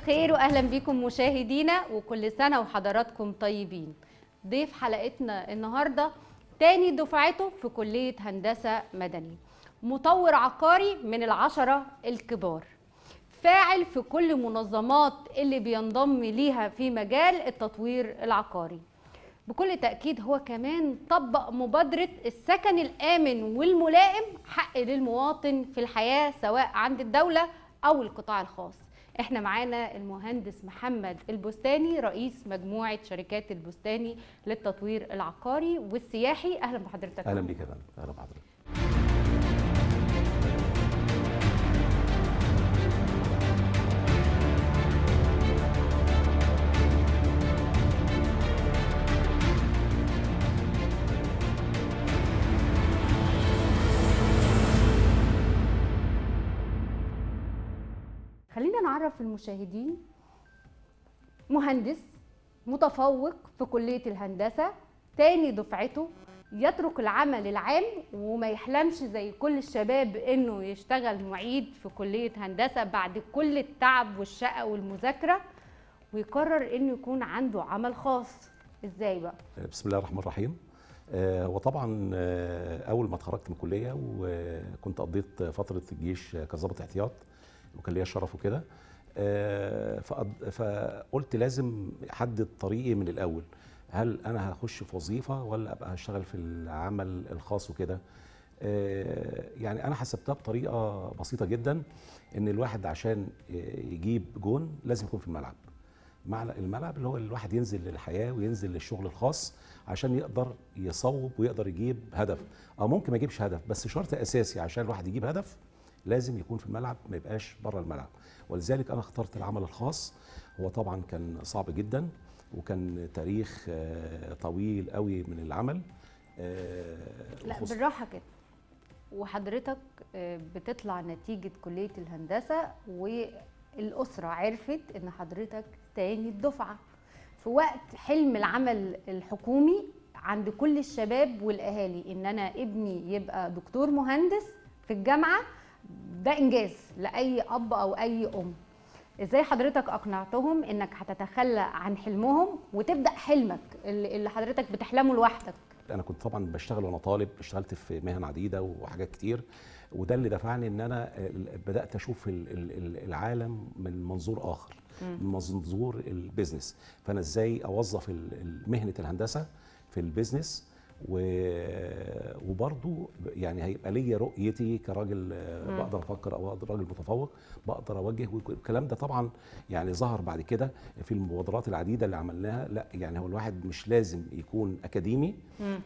الخير واهلا بكم مشاهدينا وكل سنه وحضراتكم طيبين ضيف حلقتنا النهارده تاني دفعته في كليه هندسه مدني مطور عقاري من العشره الكبار فاعل في كل منظمات اللي بينضم ليها في مجال التطوير العقاري بكل تأكيد هو كمان طبق مبادرة السكن الآمن والملائم حق للمواطن في الحياة سواء عند الدولة أو القطاع الخاص احنا معانا المهندس محمد البستاني رئيس مجموعه شركات البستاني للتطوير العقاري والسياحي اهلا بحضرتك اهلا بك يا اهلا بحضرتك خلينا نعرف المشاهدين مهندس متفوق في كلية الهندسة تاني دفعته يترك العمل العام وما يحلمش زي كل الشباب انه يشتغل معيد في كلية هندسة بعد كل التعب والشقة والمذاكرة ويقرر انه يكون عنده عمل خاص ازاي بقى؟ بسم الله الرحمن الرحيم آه، وطبعا آه، اول ما اتخرجت من الكليه وكنت قضيت فتره الجيش كظابط احتياط وكان ليا الشرف وكده آه، فقلت لازم احدد طريقي من الاول هل انا هخش في وظيفه ولا ابقى هشتغل في العمل الخاص وكده آه، يعني انا حسبتها بطريقه بسيطه جدا ان الواحد عشان يجيب جون لازم يكون في الملعب معنى الملعب اللي هو الواحد ينزل للحياه وينزل للشغل الخاص عشان يقدر يصوب ويقدر يجيب هدف او ممكن ما يجيبش هدف بس شرط اساسي عشان الواحد يجيب هدف لازم يكون في الملعب ما يبقاش بره الملعب ولذلك انا اخترت العمل الخاص هو طبعا كان صعب جدا وكان تاريخ آه، طويل قوي من العمل آه، لا بالراحه كده وحضرتك آه، بتطلع نتيجه كليه الهندسه والاسره عرفت ان حضرتك تاني الدفعه في وقت حلم العمل الحكومي عند كل الشباب والاهالي ان انا ابني يبقى دكتور مهندس في الجامعه ده انجاز لاي اب او اي ام ازاي حضرتك اقنعتهم انك هتتخلى عن حلمهم وتبدا حلمك اللي حضرتك بتحلمه لوحدك انا كنت طبعا بشتغل وانا طالب اشتغلت في مهن عديده وحاجات كتير وده اللي دفعني ان انا بدات اشوف العالم من منظور اخر من منظور البيزنس فانا ازاي اوظف مهنه الهندسه في البيزنس وبرضه يعني هيبقى ليا رؤيتي كراجل بقدر افكر او راجل متفوق بقدر اوجه والكلام ده طبعا يعني ظهر بعد كده في المبادرات العديده اللي عملناها لا يعني هو الواحد مش لازم يكون اكاديمي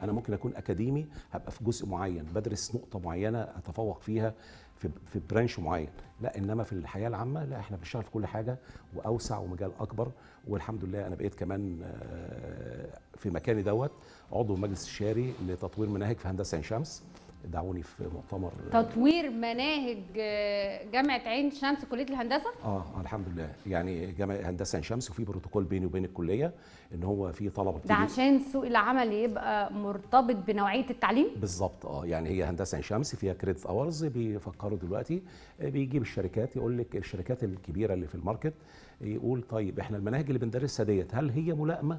انا ممكن اكون اكاديمي هبقى في جزء معين بدرس نقطه معينه اتفوق فيها في في برانش معين لا انما في الحياه العامه لا احنا بنشتغل في كل حاجه واوسع ومجال اكبر والحمد لله انا بقيت كمان آه، في مكاني دوت عضو مجلس الشاري لتطوير مناهج في هندسه عين شمس دعوني في مؤتمر آه، تطوير مناهج آه، جامعه عين شمس كليه الهندسه اه الحمد لله يعني جامعه هندسه عين شمس وفي بروتوكول بيني وبين الكليه ان هو في طلبه ده عشان سوق العمل يبقى مرتبط بنوعيه التعليم بالظبط اه يعني هي هندسه عين شمس فيها كريدت اورز بيفكروا دلوقتي آه، بيجيب الشركات يقول لك الشركات الكبيره اللي في الماركت يقول طيب احنا المناهج اللي بندرسها ديت هل هي ملائمه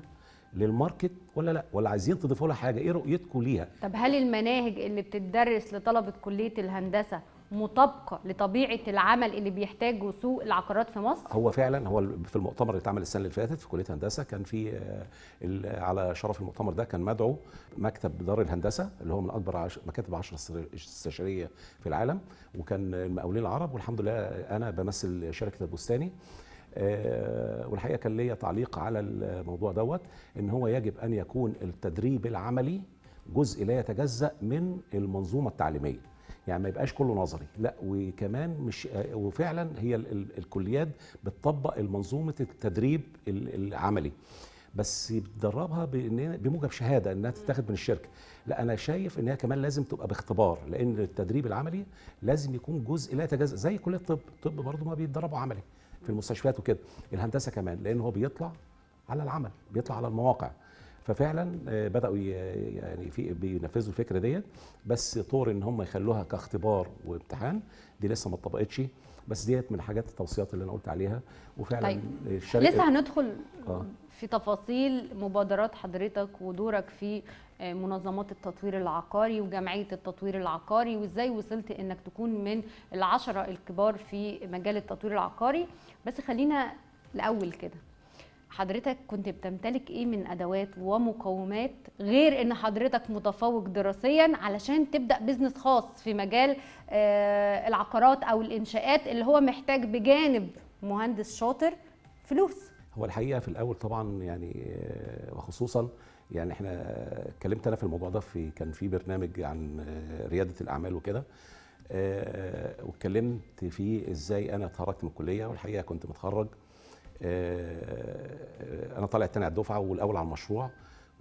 للماركت ولا لا ولا عايزين تضيفوا لها حاجه ايه رؤيتكم ليها طب هل المناهج اللي بتدرس لطلبه كليه الهندسه مطابقه لطبيعه العمل اللي بيحتاجه سوق العقارات في مصر؟ هو فعلا هو في المؤتمر اللي اتعمل السنه اللي فاتت في كليه الهندسه كان في آه، على شرف المؤتمر ده كان مدعو مكتب دار الهندسه اللي هو من اكبر عش... مكاتب 10 استشاريه في العالم وكان المقاولين العرب والحمد لله انا بمثل شركه البستاني آه، والحقيقه كان ليا تعليق على الموضوع دوت ان هو يجب ان يكون التدريب العملي جزء لا يتجزا من المنظومه التعليميه يعني ما يبقاش كله نظري لا وكمان مش آه، وفعلا هي الكليات بتطبق المنظومه التدريب العملي بس بتدربها بموجب شهاده انها تتاخد من الشركه لا انا شايف انها كمان لازم تبقى باختبار لان التدريب العملي لازم يكون جزء لا يتجزا زي كليه الطب الطب برضه ما بيتدربوا عملي في المستشفيات وكده الهندسه كمان لان هو بيطلع على العمل بيطلع على المواقع ففعلا آه، بداوا يعني في بينفذوا الفكره ديت بس طور ان هم يخلوها كاختبار وامتحان دي لسه ما اتطبقتش بس ديت من حاجات التوصيات اللي انا قلت عليها وفعلا طيب. الشركه لسه هندخل آه. في تفاصيل مبادرات حضرتك ودورك في آه، منظمات التطوير العقاري وجمعية التطوير العقاري وازاي وصلت انك تكون من العشرة الكبار في مجال التطوير العقاري بس خلينا الاول كده حضرتك كنت بتمتلك ايه من ادوات ومقومات غير ان حضرتك متفوق دراسيا علشان تبدا بزنس خاص في مجال آه، العقارات او الانشاءات اللي هو محتاج بجانب مهندس شاطر فلوس هو الحقيقه في الاول طبعا يعني آه، وخصوصا يعني احنا اتكلمت انا في الموضوع ده في كان في برنامج عن آه، رياده الاعمال وكده آه، واتكلمت فيه ازاي انا اتخرجت من الكليه والحقيقه كنت متخرج انا طالع الثاني على الدفعه والاول على المشروع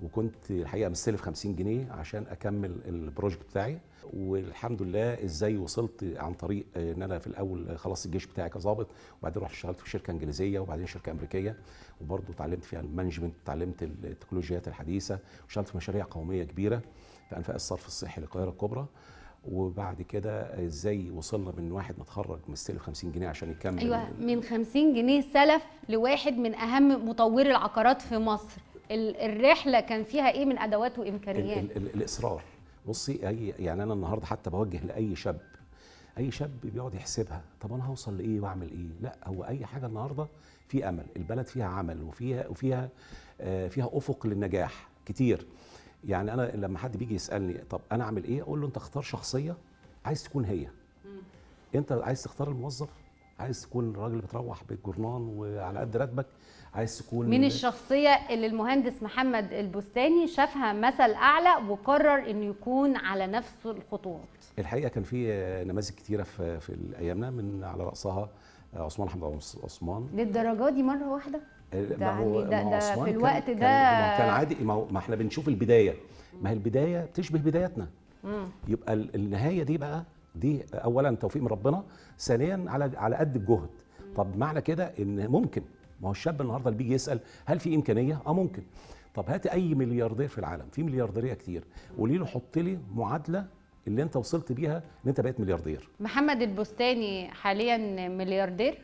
وكنت الحقيقه مستلف 50 جنيه عشان اكمل البروجكت بتاعي والحمد لله ازاي وصلت عن طريق ان انا في الاول خلصت الجيش بتاعي كظابط وبعدين رحت اشتغلت في شركه انجليزيه وبعدين شركه امريكيه وبرضه اتعلمت فيها المانجمنت اتعلمت التكنولوجيات الحديثه واشتغلت في مشاريع قوميه كبيره في انفاق الصرف الصحي للقاهره الكبرى وبعد كده ازاي وصلنا من واحد متخرج مستلف 50 جنيه عشان يكمل ايوه من 50 جنيه سلف لواحد من اهم مطوري العقارات في مصر الرحله كان فيها ايه من ادوات وامكانيات ال ال الاصرار بصي اي يعني انا النهارده حتى بوجه لاي شاب اي شاب بيقعد يحسبها طب انا هوصل لايه واعمل ايه لا هو اي حاجه النهارده في امل البلد فيها عمل وفيها وفيها آه فيها افق للنجاح كتير يعني انا لما حد بيجي يسالني طب انا اعمل ايه اقول له انت اختار شخصيه عايز تكون هي انت عايز تختار الموظف عايز تكون الراجل بتروح بالجرنان وعلى قد راتبك عايز تكون من الشخصيه اللي المهندس محمد البستاني شافها مثل اعلى وقرر انه يكون على نفس الخطوات الحقيقه كان في نماذج كتيره في, في ايامنا من على راسها آه، عثمان حمد عثمان للدرجه دي مره واحده آه، ده هو ده, ده في الوقت كان ده كان, عادي ما, ما احنا بنشوف البدايه ما هي البدايه بتشبه بدايتنا مم. يبقى النهايه دي بقى دي اولا توفيق من ربنا ثانيا على على قد الجهد طب معنى كده ان ممكن ما هو الشاب النهارده اللي بيجي يسال هل في امكانيه اه ممكن طب هات اي ملياردير في العالم في مليارديريه كتير قولي له حط لي معادله اللي انت وصلت بيها ان انت بقيت ملياردير محمد البستاني حاليا ملياردير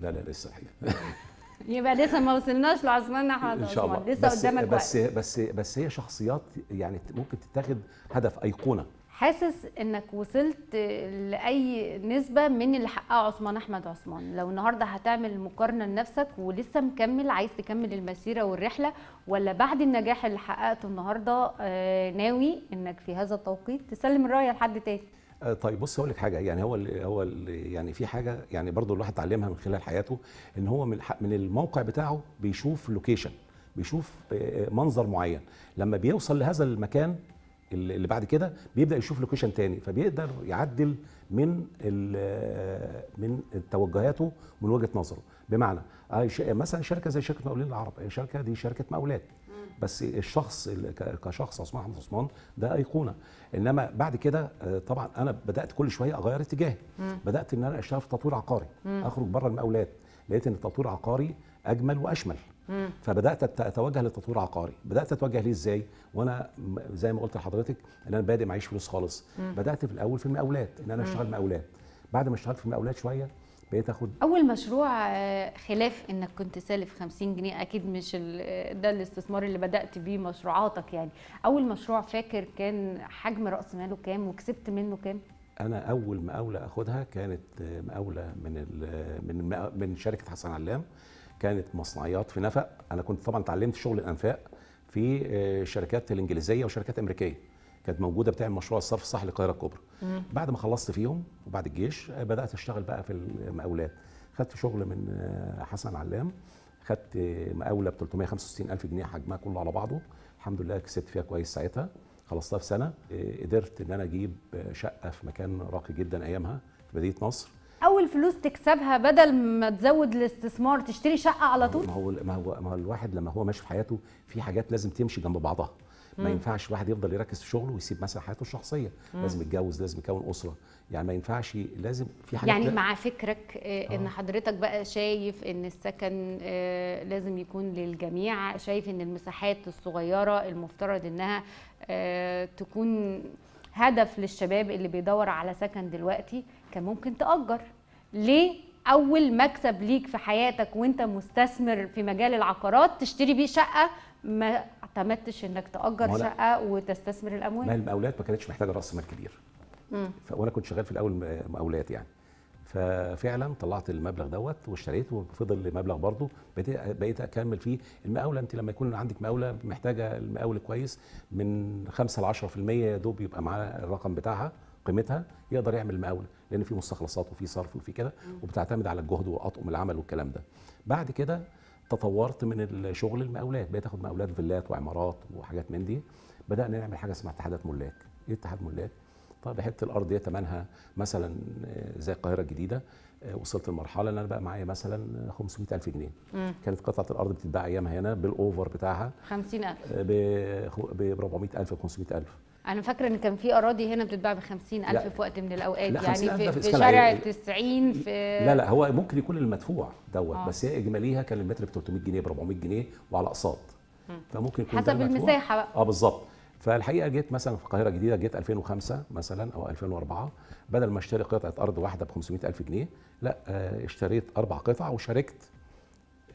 لا لا لسه يبقى لسه ما وصلناش لعثمان حاضر ان شاء الله لسه بس قدامك بس بس بس هي شخصيات يعني ممكن تتاخد هدف ايقونه حاسس انك وصلت لاي نسبه من اللي حققه عثمان احمد عثمان لو النهارده هتعمل مقارنه لنفسك ولسه مكمل عايز تكمل المسيره والرحله ولا بعد النجاح اللي حققته النهارده آه، ناوي انك في هذا التوقيت تسلم الرايه لحد تاني آه، طيب بص اقول لك حاجه يعني هو هو يعني في حاجه يعني برضو الواحد اتعلمها من خلال حياته ان هو من من الموقع بتاعه بيشوف لوكيشن بيشوف آه، منظر معين لما بيوصل لهذا المكان اللي بعد كده بيبدا يشوف لوكيشن تاني فبيقدر يعدل من من توجهاته من وجهه نظره بمعنى آه، مثلا شركه زي شركه مقاولين العرب هي شركه دي شركه مقاولات بس الشخص كشخص عثمان احمد عثمان ده ايقونه انما بعد كده آه، طبعا انا بدات كل شويه اغير اتجاهي بدات ان انا اشتغل في تطوير عقاري اخرج بره المقاولات لقيت ان التطوير العقاري اجمل واشمل فبدات اتوجه للتطوير العقاري بدات اتوجه ليه ازاي وانا زي ما قلت لحضرتك ان انا بادئ معيش فلوس خالص مم. بدات في الاول في المقاولات ان انا اشتغل مقاولات بعد ما اشتغلت في المقاولات شويه بقيت اخد اول مشروع آه، خلاف انك كنت سالف 50 جنيه اكيد مش آه، ده الاستثمار اللي بدات بيه مشروعاتك يعني اول مشروع فاكر كان حجم راس ماله كام وكسبت منه كام انا اول مقاوله اخدها كانت آه، مقاوله من من من شركه حسن علام كانت مصنعيات في نفق انا كنت طبعا اتعلمت شغل الانفاق في الشركات آه، الانجليزيه وشركات امريكيه كانت موجوده بتعمل مشروع الصرف الصحي للقاهره الكبرى بعد ما خلصت فيهم وبعد الجيش آه، بدات اشتغل بقى في المقاولات خدت شغل من آه، حسن علام خدت مقاوله ب 365000 جنيه حجمها كله على بعضه الحمد لله كسبت فيها كويس ساعتها خلصتها في سنه قدرت ان انا اجيب شقه في مكان راقي جدا ايامها في مدينه نصر اول فلوس تكسبها بدل ما تزود الاستثمار تشتري شقه على طول ما هو ما هو ما هو الواحد لما هو ماشي في حياته في حاجات لازم تمشي جنب بعضها ما مم. ينفعش الواحد يفضل يركز في شغله ويسيب مثلا حياته الشخصيه مم. لازم يتجوز لازم يكون اسره يعني ما ينفعش لازم في حاجات يعني لا. مع فكرك آه. ان آه. حضرتك بقى شايف ان السكن آه، لازم يكون للجميع شايف ان المساحات الصغيره المفترض انها آه، تكون هدف للشباب اللي بيدور على سكن دلوقتي كان ممكن تأجر ليه أول مكسب ليك في حياتك وأنت مستثمر في مجال العقارات تشتري بيه شقة ما اعتمدتش إنك تأجر شقة وتستثمر الأموال ما المقاولات ما كانتش محتاجة رأس مال كبير وأنا كنت شغال في الأول مقاولات يعني ففعلا طلعت المبلغ دوت واشتريته وفضل مبلغ برضه بقيت اكمل فيه المقاوله انت لما يكون عندك مقاوله محتاجه المقاول كويس من 5 ل 10% يا دوب يبقى معاه الرقم بتاعها قيمتها يقدر يعمل مقاوله لان في مستخلصات وفي صرف وفي كده وبتعتمد على الجهد واطقم العمل والكلام ده بعد كده تطورت من الشغل المقاولات بقيت اخد مقاولات فيلات وعمارات وحاجات من دي بدانا نعمل حاجه اسمها اتحادات ملاك ايه اتحاد ملاك طب حته الارض دي ثمنها مثلا آه، زي القاهره الجديده آه، وصلت لمرحله ان انا بقى معايا مثلا 500000 جنيه مم. كانت قطعه الارض بتتباع ايامها هنا بالاوفر بتاعها 50000 آه، ب 400000 ب 500000 انا فاكره ان كان في اراضي هنا بتتباع ب 50000 في وقت من الاوقات يعني في, في, في شارع 90 في لا لا هو ممكن يكون المدفوع دوت آه. بس هي اجماليها كان المتر ب 300 جنيه ب 400 جنيه وعلى اقساط فممكن يكون حسب المساحه بقى اه بالظبط فالحقيقه جيت مثلا في القاهره الجديده جيت 2005 مثلا او 2004 بدل ما اشتري قطعه ارض واحده ب 500000 جنيه لا آه، اشتريت اربع قطع وشاركت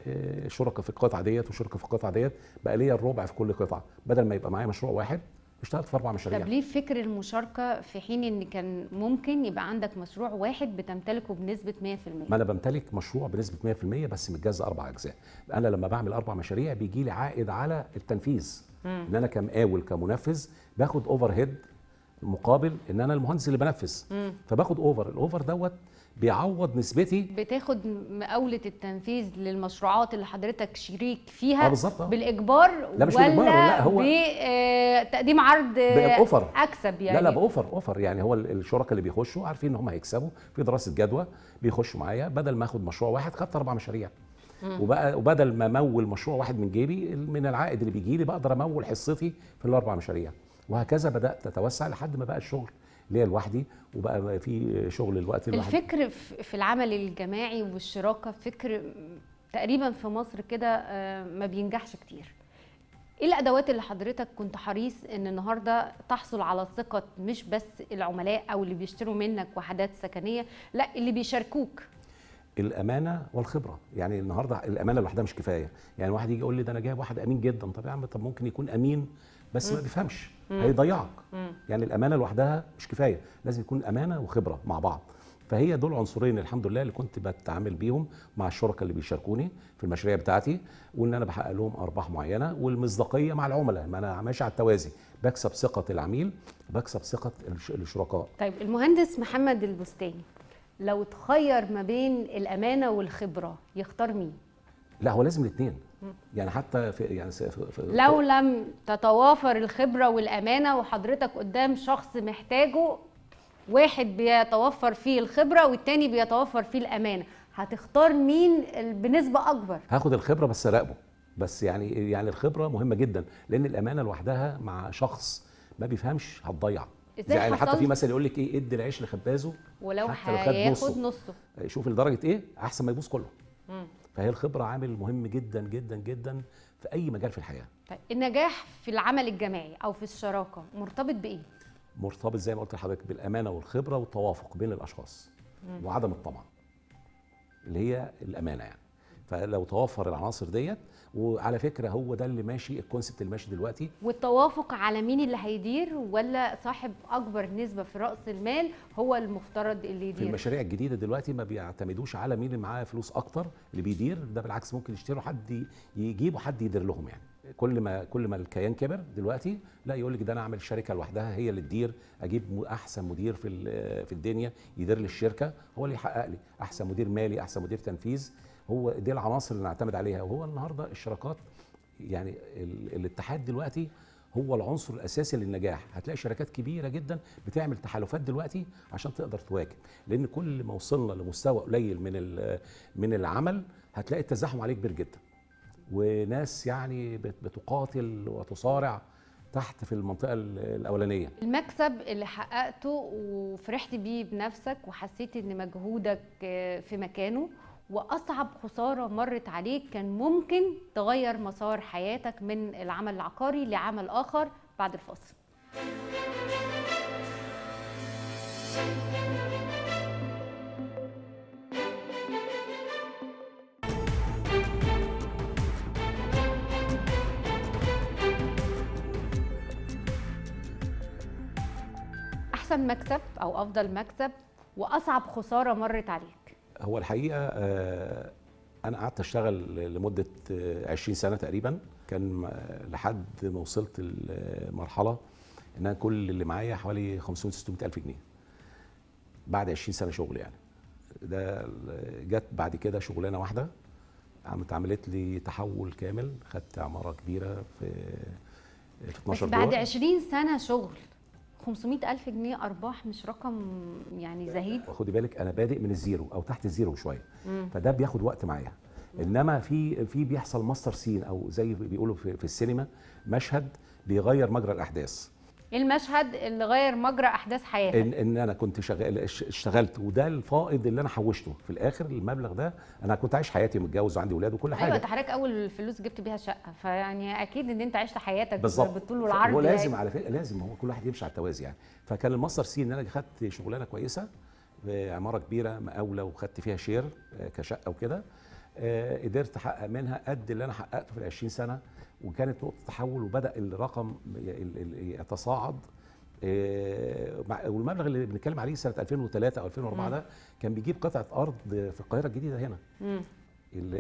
آه، شركه في القطعه ديت وشركه في القطعه ديت بقى ليا الربع في كل قطعه بدل ما يبقى معايا مشروع واحد اشتغلت في اربع مشاريع طب ليه فكر المشاركه في حين ان كان ممكن يبقى عندك مشروع واحد بتمتلكه بنسبه 100% ما انا بمتلك مشروع بنسبه 100% بس متجزء اربع اجزاء انا لما بعمل اربع مشاريع بيجي لي عائد على التنفيذ مم. ان انا كمقاول كمنفذ باخد اوفر هيد مقابل ان انا المهندس اللي بنفذ مم. فباخد اوفر الاوفر دوت بيعوض نسبتي بتاخد مقاولة التنفيذ للمشروعات اللي حضرتك شريك فيها آه، بالظبط بالإجبار لا مش ولا بالإجبار لا هو بتقديم آه، عرض بأوفر أكسب يعني لا لا يعني؟ بأوفر أوفر يعني هو الشركاء اللي بيخشوا عارفين إن هم هيكسبوا في دراسة جدوى بيخشوا معايا بدل ما آخد مشروع واحد خدت أربع مشاريع وبقى وبدل ما امول مشروع واحد من جيبي من العائد اللي بيجي لي بقدر امول حصتي في الاربع مشاريع وهكذا بدات اتوسع لحد ما بقى الشغل ليا لوحدي وبقى في شغل الوقت الواحد الفكر في العمل الجماعي والشراكه فكر تقريبا في مصر كده آه، ما بينجحش كتير ايه الادوات اللي حضرتك كنت حريص ان النهارده تحصل على ثقه مش بس العملاء او اللي بيشتروا منك وحدات سكنيه لا اللي بيشاركوك الامانه والخبره يعني النهارده الامانه لوحدها مش كفايه يعني واحد يجي يقول لي ده انا جايب واحد امين جدا طب يا عم طب ممكن يكون امين بس ما بيفهمش هيضيعك يعني الامانه لوحدها مش كفايه لازم يكون امانه وخبره مع بعض فهي دول عنصرين الحمد لله اللي كنت بتعامل بيهم مع الشركاء اللي بيشاركوني في المشاريع بتاعتي وان انا بحقق لهم ارباح معينه والمصداقيه مع العملاء ما انا ماشي على التوازي بكسب ثقه العميل بكسب ثقه الشركاء طيب المهندس محمد البستاني لو تخير ما بين الامانه والخبره يختار مين لا هو لازم الاثنين يعني حتى في يعني في لو لم تتوافر الخبره والامانه وحضرتك قدام شخص محتاجه واحد بيتوفر فيه الخبره والتاني بيتوفر فيه الامانه هتختار مين بنسبه اكبر هاخد الخبره بس اراقبه بس يعني يعني الخبره مهمه جدا لان الامانه لوحدها مع شخص ما بيفهمش هتضيع ازاي يعني حتى في مثل يقول لك ايه ادي العيش لخبازه ولو حتى هياخد نصه. نصه شوف لدرجه ايه احسن ما يبوظ كله مم. فهي الخبره عامل مهم جدا جدا جدا في اي مجال في الحياه طيب النجاح في العمل الجماعي او في الشراكه مرتبط بايه مرتبط زي ما قلت لحضرتك بالامانه والخبره والتوافق بين الاشخاص مم. وعدم الطمع اللي هي الامانه يعني فلو توفر العناصر ديت وعلى فكره هو ده اللي ماشي الكونسبت اللي ماشي دلوقتي والتوافق على مين اللي هيدير ولا صاحب اكبر نسبه في راس المال هو المفترض اللي يدير في المشاريع الجديده دلوقتي ما بيعتمدوش على مين اللي معاه فلوس اكتر اللي بيدير ده بالعكس ممكن يشتروا حد يجيبوا حد يدير لهم يعني كل ما كل ما الكيان كبر دلوقتي لا يقول لك ده انا اعمل شركه لوحدها هي اللي تدير اجيب احسن مدير في في الدنيا يدير لي الشركه هو اللي يحقق لي احسن مدير مالي احسن مدير تنفيذ هو دي العناصر اللي نعتمد عليها وهو النهارده الشراكات يعني الاتحاد دلوقتي هو العنصر الاساسي للنجاح هتلاقي شركات كبيره جدا بتعمل تحالفات دلوقتي عشان تقدر تواكب لان كل ما وصلنا لمستوى قليل من من العمل هتلاقي التزاحم عليه كبير جدا وناس يعني بتقاتل وتصارع تحت في المنطقه الاولانيه المكسب اللي حققته وفرحت بيه بنفسك وحسيت ان مجهودك في مكانه واصعب خساره مرت عليك كان ممكن تغير مسار حياتك من العمل العقاري لعمل اخر بعد الفاصل احسن مكسب او افضل مكسب واصعب خساره مرت عليك هو الحقيقه آه، انا قعدت اشتغل لمده 20 آه، سنه تقريبا كان لحد ما وصلت لمرحله ان انا كل اللي معايا حوالي 500 600 الف جنيه بعد 20 سنه شغل يعني ده جت بعد كده شغلانه واحده قامت عملت لي تحول كامل خدت عماره كبيره في آه، في 12 بس بعد 20 سنه شغل 500 ألف جنيه أرباح مش رقم يعني زهيد آه، خدي بالك أنا بادئ من الزيرو أو تحت الزيرو شويه فده بياخد وقت معايا انما في في بيحصل ماستر سين او زي بيقولوا في, في السينما مشهد بيغير مجرى الاحداث المشهد اللي غير مجرى احداث حياتك ان, إن انا كنت شغال اشتغلت وده الفائض اللي انا حوشته في الاخر المبلغ ده انا كنت عايش حياتي متجوز وعندي اولاد وكل أيوة، حاجه ايوه انت حضرتك اول فلوس جبت بيها شقه فيعني اكيد ان انت عشت حياتك بالظبط بالطول والعرض هو لازم يعني. على فكره لازم هو كل واحد يمشي على التوازي يعني فكان المصدر سي ان انا خدت شغلانه كويسه آه، عماره كبيره مقاوله وخدت فيها شير آه، كشقه وكده آه، قدرت احقق منها قد اللي انا حققته في ال 20 سنه وكانت نقطه تحول وبدا الرقم يتصاعد آه، والمبلغ اللي بنتكلم عليه سنه 2003 او 2004 ده كان بيجيب قطعه ارض في القاهره الجديده هنا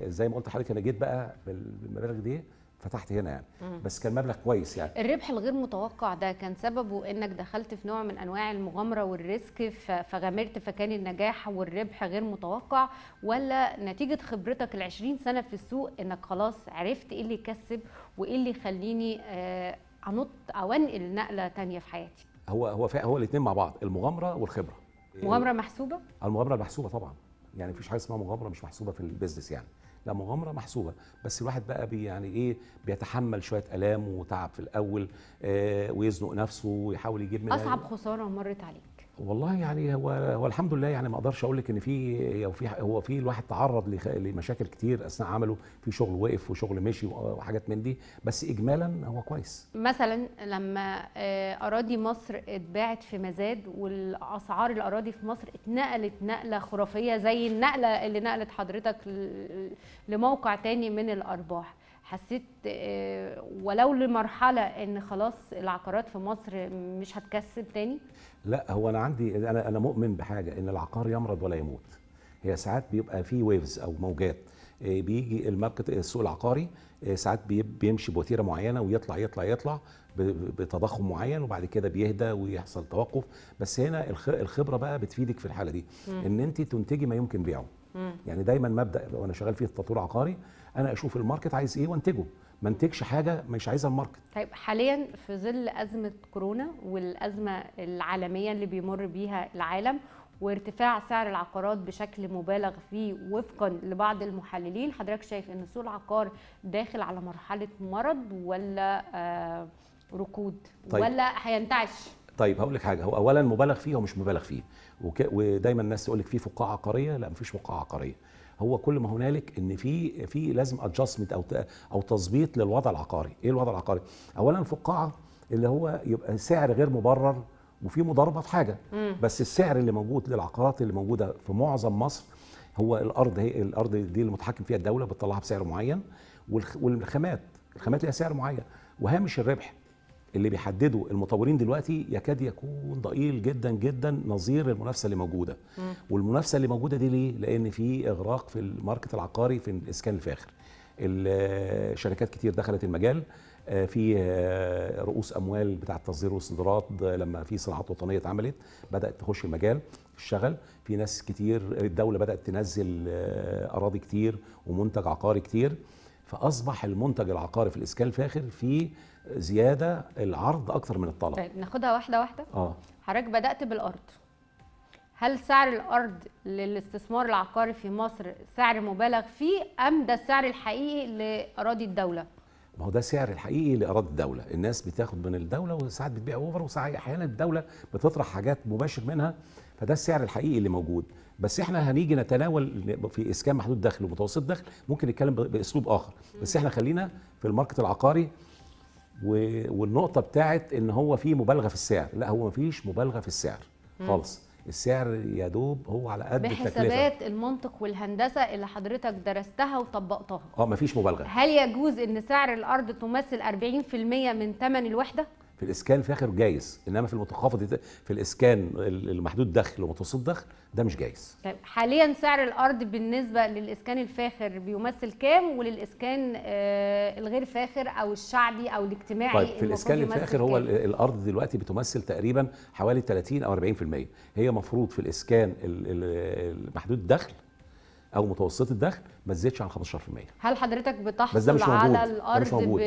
زي ما قلت لحضرتك انا جيت بقى بالمبالغ دي فتحت هنا يعني مم. بس كان مبلغ كويس يعني الربح الغير متوقع ده كان سببه انك دخلت في نوع من انواع المغامره والريسك فغامرت فكان النجاح والربح غير متوقع ولا نتيجه خبرتك ال 20 سنه في السوق انك خلاص عرفت ايه اللي يكسب وايه اللي يخليني آه، انط او انقل نقله ثانيه في حياتي هو هو هو الاثنين مع بعض المغامره والخبره مغامره محسوبه المغامره محسوبه طبعا يعني مفيش حاجه اسمها مغامره مش محسوبه في البيزنس يعني لا مغامره محسوبه بس الواحد بقى بي يعني ايه بيتحمل شويه الام وتعب في الاول آه ويزنق نفسه ويحاول يجيب منها اصعب خساره مرت عليك والله يعني هو هو الحمد لله يعني ما اقدرش اقول لك ان في هو في هو في الواحد تعرض لمشاكل كتير اثناء عمله في شغل وقف وشغل مشي وحاجات من دي بس اجمالا هو كويس مثلا لما آه، اراضي مصر اتباعت في مزاد والاسعار الاراضي في مصر اتنقلت نقله خرافيه زي النقله اللي نقلت حضرتك لموقع تاني من الارباح حسيت آه، ولو لمرحله ان خلاص العقارات في مصر مش هتكسب تاني لا هو انا عندي انا انا مؤمن بحاجه ان العقار يمرض ولا يموت هي ساعات بيبقى في ويفز او موجات آه، بيجي الماركت السوق العقاري آه، ساعات بيمشي بوتيره معينه ويطلع يطلع يطلع بتضخم معين وبعد كده بيهدى ويحصل توقف بس هنا الخبره بقى بتفيدك في الحاله دي ان انت تنتجي ما يمكن بيعه يعني دايما مبدا وانا شغال فيه التطوير العقاري انا اشوف الماركت عايز ايه وانتجه ما انتجش حاجه مش عايزها الماركت طيب حاليا في ظل ازمه كورونا والازمه العالميه اللي بيمر بيها العالم وارتفاع سعر العقارات بشكل مبالغ فيه وفقا لبعض المحللين حضرتك شايف ان سوق العقار داخل على مرحله مرض ولا آه ركود طيب. ولا هينتعش طيب هقول لك حاجه هو اولا مبالغ فيه ومش مبالغ فيه ودايما الناس تقول لك في فقاعه عقاريه لا مفيش فقاعه عقاريه هو كل ما هنالك ان في في لازم ادجستمنت او او تظبيط للوضع العقاري ايه الوضع العقاري اولا فقاعه اللي هو يبقى سعر غير مبرر وفي مضاربه في حاجه مم. بس السعر اللي موجود للعقارات اللي موجوده في معظم مصر هو الارض هي الارض دي اللي متحكم فيها الدوله بتطلعها بسعر معين والخامات الخامات ليها سعر معين وهامش الربح اللي بيحدده المطورين دلوقتي يكاد يكون ضئيل جدا جدا نظير المنافسه اللي موجوده والمنافسه اللي موجوده دي ليه لان في اغراق في الماركت العقاري في الاسكان الفاخر الشركات كتير دخلت المجال آه، في آه، رؤوس اموال بتاعه التصدير والاستيراد آه، لما في صناعات وطنيه اتعملت بدات تخش المجال تشتغل في ناس كتير الدوله بدات تنزل اراضي كتير ومنتج عقاري كتير فاصبح المنتج العقاري في الاسكان الفاخر في زياده العرض اكتر من الطلب طيب ناخدها واحده واحده اه حضرتك بدات بالارض هل سعر الارض للاستثمار العقاري في مصر سعر مبالغ فيه ام ده السعر الحقيقي لاراضي الدوله ما هو ده السعر الحقيقي لاراضي الدوله الناس بتاخد من الدوله وساعات بتبيع اوفر وساعات احيانا الدوله بتطرح حاجات مباشر منها فده السعر الحقيقي اللي موجود بس احنا هنيجي نتناول في اسكان محدود دخل ومتوسط دخل ممكن نتكلم باسلوب اخر بس احنا خلينا في الماركت العقاري والنقطه بتاعت ان هو في مبالغه في السعر لا هو مفيش مبالغه في السعر خالص السعر يا دوب هو على قد التكلفه بحسابات المنطق والهندسه اللي حضرتك درستها وطبقتها اه مفيش مبالغه هل يجوز ان سعر الارض تمثل 40% من ثمن الوحده في الاسكان فاخر جايز انما في المتخفض في الاسكان المحدود دخل ومتوسط دخل ده مش جايز طيب حاليا سعر الارض بالنسبه للاسكان الفاخر بيمثل كام وللاسكان آه، الغير فاخر او الشعبي او الاجتماعي طيب في الاسكان الفاخر هو الارض دلوقتي بتمثل تقريبا حوالي 30 او 40% هي مفروض في الاسكان المحدود الدخل او متوسطه الدخل ما تزيدش عن 15% هل حضرتك بتحصل مش على الارض موجود.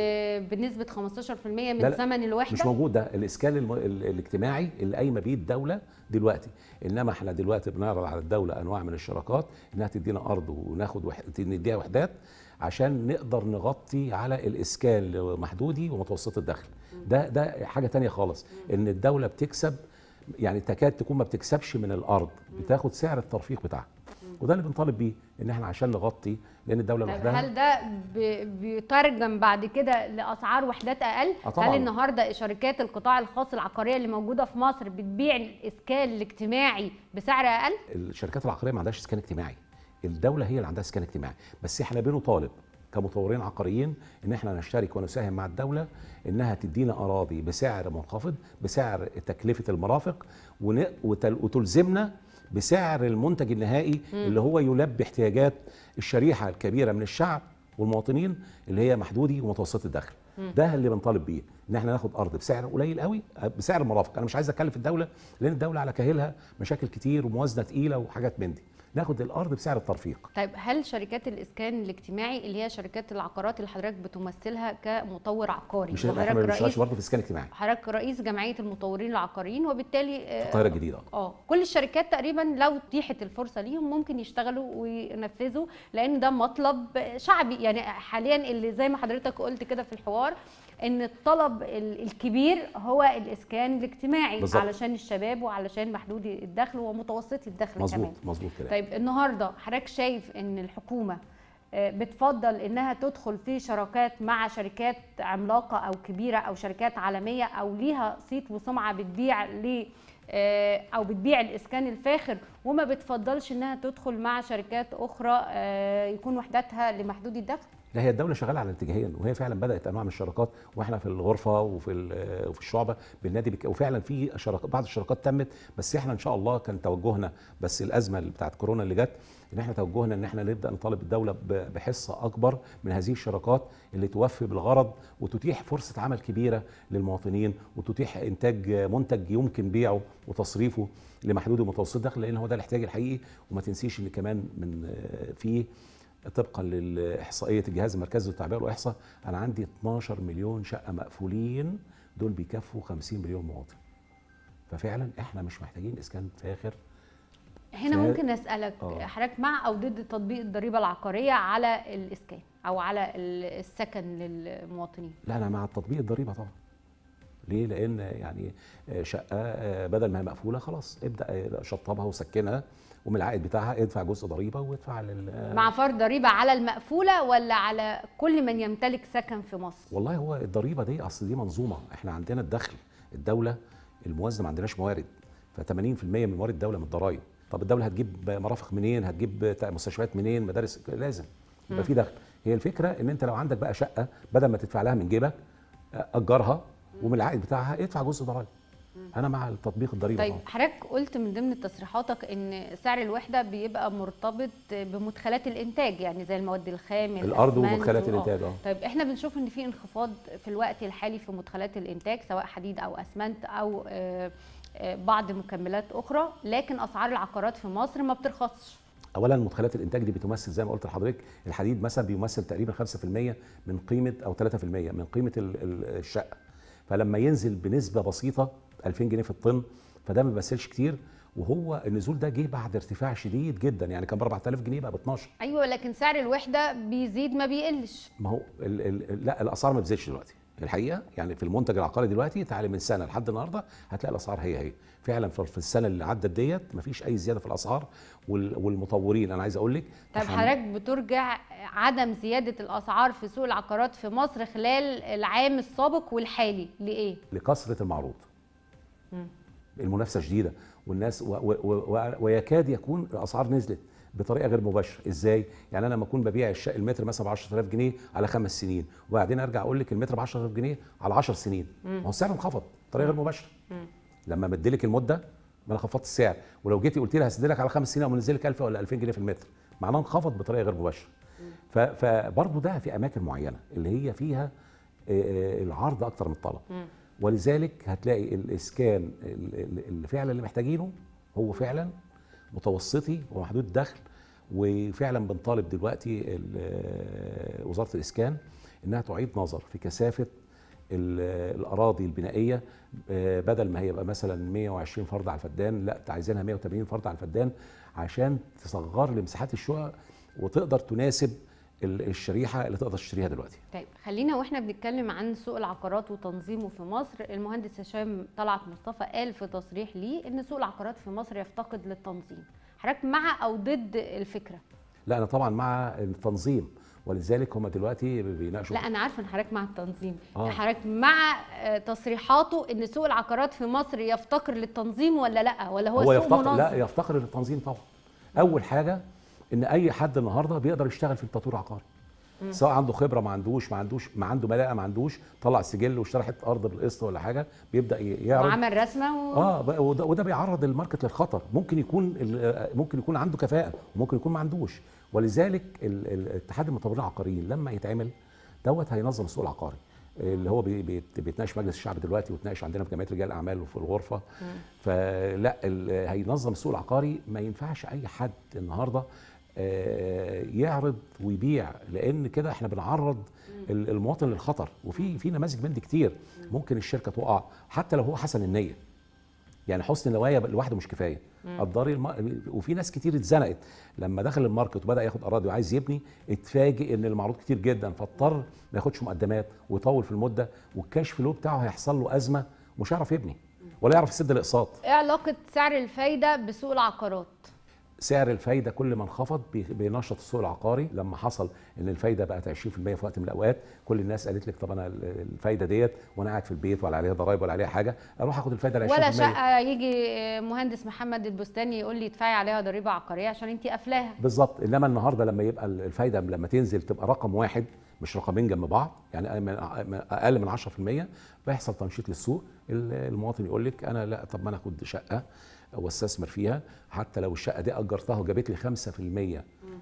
بنسبه 15% من ثمن الوحده مش موجود ده الاسكان الاجتماعي اللي قايمه بيه الدوله دلوقتي انما احنا دلوقتي بنعرض على الدوله انواع من الشراكات انها تدينا ارض وناخد وح... نديها وحدات عشان نقدر نغطي على الاسكان المحدودي ومتوسط الدخل ده ده حاجه تانية خالص ان الدوله بتكسب يعني تكاد تكون ما بتكسبش من الارض بتاخد سعر الترفيق بتاعها وده اللي بنطالب بيه ان احنا عشان نغطي لان الدوله طيب، لوحدها هل ده بيترجم بعد كده لاسعار وحدات اقل آه، طبعا. هل النهارده شركات القطاع الخاص العقاريه اللي موجوده في مصر بتبيع الاسكان الاجتماعي بسعر اقل الشركات العقاريه ما عندهاش اسكان اجتماعي الدوله هي اللي عندها اسكان اجتماعي بس احنا بنطالب كمطورين عقاريين ان احنا نشترك ونساهم مع الدوله انها تدينا اراضي بسعر منخفض بسعر تكلفه المرافق وتلزمنا بسعر المنتج النهائي اللي هو يلبي احتياجات الشريحه الكبيره من الشعب والمواطنين اللي هي محدودي ومتوسطي الدخل ده اللي بنطالب بيه ان احنا ناخد ارض بسعر قليل قوي بسعر مرافق انا مش عايز اكلف الدوله لان الدوله على كاهلها مشاكل كتير وموازنه تقيله وحاجات من دي ناخد الارض بسعر الترفيق طيب هل شركات الاسكان الاجتماعي اللي هي شركات العقارات اللي حضرتك بتمثلها كمطور عقاري مش حضرتك رئيس برضه في الاسكان الاجتماعي حضرتك رئيس جمعيه المطورين العقاريين وبالتالي آه، في القاهره الجديده اه كل الشركات تقريبا لو اتيحت الفرصه ليهم ممكن يشتغلوا وينفذوا لان ده مطلب شعبي يعني حاليا اللي زي ما حضرتك قلت كده في الحوار ان الطلب الكبير هو الاسكان الاجتماعي بالزبط. علشان الشباب وعلشان محدود الدخل ومتوسطي الدخل مزبوط كمان مظبوط كده طيب النهارده حضرتك شايف ان الحكومه آه، بتفضل انها تدخل في شراكات مع شركات عملاقه او كبيره او شركات عالميه او ليها صيت وسمعه بتبيع ل آه، او بتبيع الاسكان الفاخر وما بتفضلش انها تدخل مع شركات اخرى آه، يكون وحداتها لمحدود الدخل لا هي الدوله شغاله على اتجاهين وهي فعلا بدات انواع من الشراكات واحنا في الغرفه وفي آه، وفي الشعبه بالنادي بك وفعلا في شراكات بعض الشراكات تمت بس احنا ان شاء الله كان توجهنا بس الازمه اللي بتاعت كورونا اللي جت ان احنا توجهنا ان احنا نبدا نطالب الدوله بحصه اكبر من هذه الشراكات اللي توفي بالغرض وتتيح فرصه عمل كبيره للمواطنين وتتيح انتاج منتج يمكن بيعه وتصريفه لمحدود ومتوسط دخل لان هو ده الاحتياج الحقيقي وما تنسيش ان كمان من آه، فيه طبقا لإحصائية الجهاز المركزي للتعبئة والإحصاء أنا عندي 12 مليون شقة مقفولين دول بيكفوا 50 مليون مواطن ففعلا احنا مش محتاجين اسكان فاخر هنا ف... ممكن اسالك آه. حضرتك مع او ضد تطبيق الضريبه العقاريه على الاسكان او على السكن للمواطنين لا انا مع تطبيق الضريبه طبعا ليه لان يعني آه، شقه آه، بدل ما هي مقفوله خلاص ابدا آه، شطبها وسكنها ومن العائد بتاعها ادفع جزء ضريبه وادفع لل مع فرض ضريبه على المقفوله ولا على كل من يمتلك سكن في مصر والله هو الضريبه دي اصل دي منظومه احنا عندنا الدخل الدوله الموازنه ما عندناش موارد ف 80% من موارد الدوله من الضرايب طب الدوله هتجيب مرافق منين هتجيب مستشفيات منين مدارس لازم يبقى في دخل هي الفكره ان انت لو عندك بقى شقه بدل ما تدفع لها من جيبك اجرها ومن العائد بتاعها ادفع جزء ضرائب انا مع التطبيق الضريبي طيب حضرتك قلت من ضمن تصريحاتك ان سعر الوحده بيبقى مرتبط بمدخلات الانتاج يعني زي المواد الخام الارض ومدخلات الانتاج اه طيب احنا بنشوف ان في انخفاض في الوقت الحالي في مدخلات الانتاج سواء حديد او اسمنت او آه، آه، بعض مكملات اخرى لكن اسعار العقارات في مصر ما بترخصش اولا مدخلات الانتاج دي بتمثل زي ما قلت لحضرتك الحديد مثلا بيمثل تقريبا 5% من قيمه او 3% من قيمه الشقه فلما ينزل بنسبه بسيطه 2000 جنيه في الطن فده ما بيمثلش كتير وهو النزول ده جه بعد ارتفاع شديد جدا يعني كان ب 4000 جنيه بقى ب 12 ايوه لكن سعر الوحده بيزيد ما بيقلش ما هو الـ الـ لا الاسعار ما بتزيدش دلوقتي الحقيقه يعني في المنتج العقاري دلوقتي تعالى من سنه لحد النهارده هتلاقي الاسعار هي هي فعلا في السنه اللي عدت ديت مفيش اي زياده في الاسعار والمطورين انا عايز اقول لك طب حضرتك بترجع عدم زياده الاسعار في سوق العقارات في مصر خلال العام السابق والحالي لايه؟ لكثره المعروض. مم. المنافسه شديده والناس ويكاد يكون الاسعار نزلت بطريقه غير مباشره ازاي يعني انا لما اكون ببيع الشقه المتر مثلا ب 10000 جنيه على خمس سنين وبعدين ارجع اقول لك المتر ب 10000 جنيه على 10 سنين ما هو السعر انخفض بطريقه غير مباشره لما مديلك المده ما انا خفضت السعر ولو جيتي قلت لي لك على خمس سنين او لك 1000 ولا 2000 جنيه في المتر معناه انخفض بطريقه غير مباشره فبرضه ده في اماكن معينه اللي هي فيها آه، آه، العرض اكتر من الطلب ولذلك هتلاقي الاسكان اللي فعلا اللي محتاجينه هو فعلا متوسطي ومحدود دخل وفعلا بنطالب دلوقتي آه، وزاره الاسكان انها تعيد نظر في كثافه الاراضي البنائيه آه، بدل ما هيبقى مثلا 120 فرد على الفدان لا عايزينها 180 فرد على الفدان عشان تصغر لمساحات الشقق وتقدر تناسب الشريحه اللي تقدر تشتريها دلوقتي. طيب خلينا واحنا بنتكلم عن سوق العقارات وتنظيمه في مصر، المهندس هشام طلعت مصطفى قال في تصريح ليه ان سوق العقارات في مصر يفتقد للتنظيم. حضرتك مع او ضد الفكره لا انا طبعا مع التنظيم ولذلك هم دلوقتي بيناقشوا لا انا عارفه ان حضرتك مع التنظيم آه. حضرتك مع آه، تصريحاته ان سوق العقارات في مصر يفتقر للتنظيم ولا لا ولا هو, هو سوق يفتقر منظم لا يفتقر للتنظيم طبعا اول حاجه ان اي حد النهارده بيقدر يشتغل في التطوير العقاري سواء عنده خبره ما عندوش ما عندوش ما عنده ملاءه ما عندوش طلع سجل وشرحت ارض بالقسط ولا حاجه بيبدا يعرض وعمل رسمه و... اه وده, وده بيعرض الماركت للخطر ممكن يكون ممكن يكون عنده كفاءه وممكن يكون ما عندوش ولذلك الاتحاد المطورين العقاريين لما يتعمل دوت هينظم السوق العقاري اللي هو بيتناقش مجلس الشعب دلوقتي وتناقش عندنا في جمعيه رجال الاعمال وفي الغرفه فلا هينظم السوق العقاري ما ينفعش اي حد النهارده آه، يعرض ويبيع لان كده احنا بنعرض المواطن للخطر وفي في نماذج من دي كتير ممكن الشركه تقع حتى لو هو حسن النيه يعني حسن النوايا لوحده مش كفايه قدري الم... وفي ناس كتير اتزنقت لما دخل الماركت وبدا ياخد اراضي وعايز يبني اتفاجئ ان المعروض كتير جدا فاضطر ما ياخدش مقدمات ويطول في المده والكاش فلو بتاعه هيحصل له ازمه ومش هيعرف يبني ولا يعرف يسد الاقساط ايه علاقه سعر الفايده بسوق العقارات سعر الفايده كل ما انخفض بينشط السوق العقاري لما حصل ان الفايده بقت 20% في وقت من الاوقات كل الناس قالت لك طب انا الفايده ديت وانا قاعد في البيت ولا عليها ضرايب ولا عليها حاجه اروح اخد الفايده ال 20% ولا شقه يجي مهندس محمد البستاني يقول لي ادفعي عليها ضريبه عقاريه عشان انت قافلاها بالظبط انما النهارده لما يبقى الفايده لما تنزل تبقى رقم واحد مش رقمين جنب بعض يعني اقل من 10% بيحصل تنشيط للسوق المواطن يقول لك انا لا طب ما انا اخد شقه واستثمر فيها حتى لو الشقه دي اجرتها وجابت لي 5%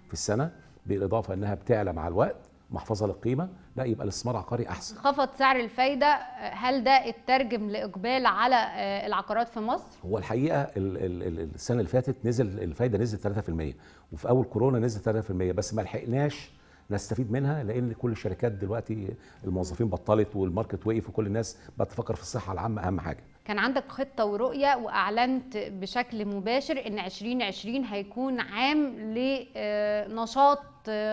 في السنه بالاضافه انها بتعلى مع الوقت محفظه للقيمه لا يبقى الاستثمار العقاري احسن انخفض سعر الفايده هل ده اترجم لاقبال على آه، العقارات في مصر هو الحقيقه السنه اللي فاتت نزل الفايده نزلت 3% وفي اول كورونا نزلت 3% بس ما لحقناش نستفيد منها لان كل الشركات دلوقتي الموظفين بطلت والماركت وقف وكل الناس بقت تفكر في الصحه العامه اهم حاجه كان عندك خطه ورؤيه واعلنت بشكل مباشر ان 2020 هيكون عام لنشاط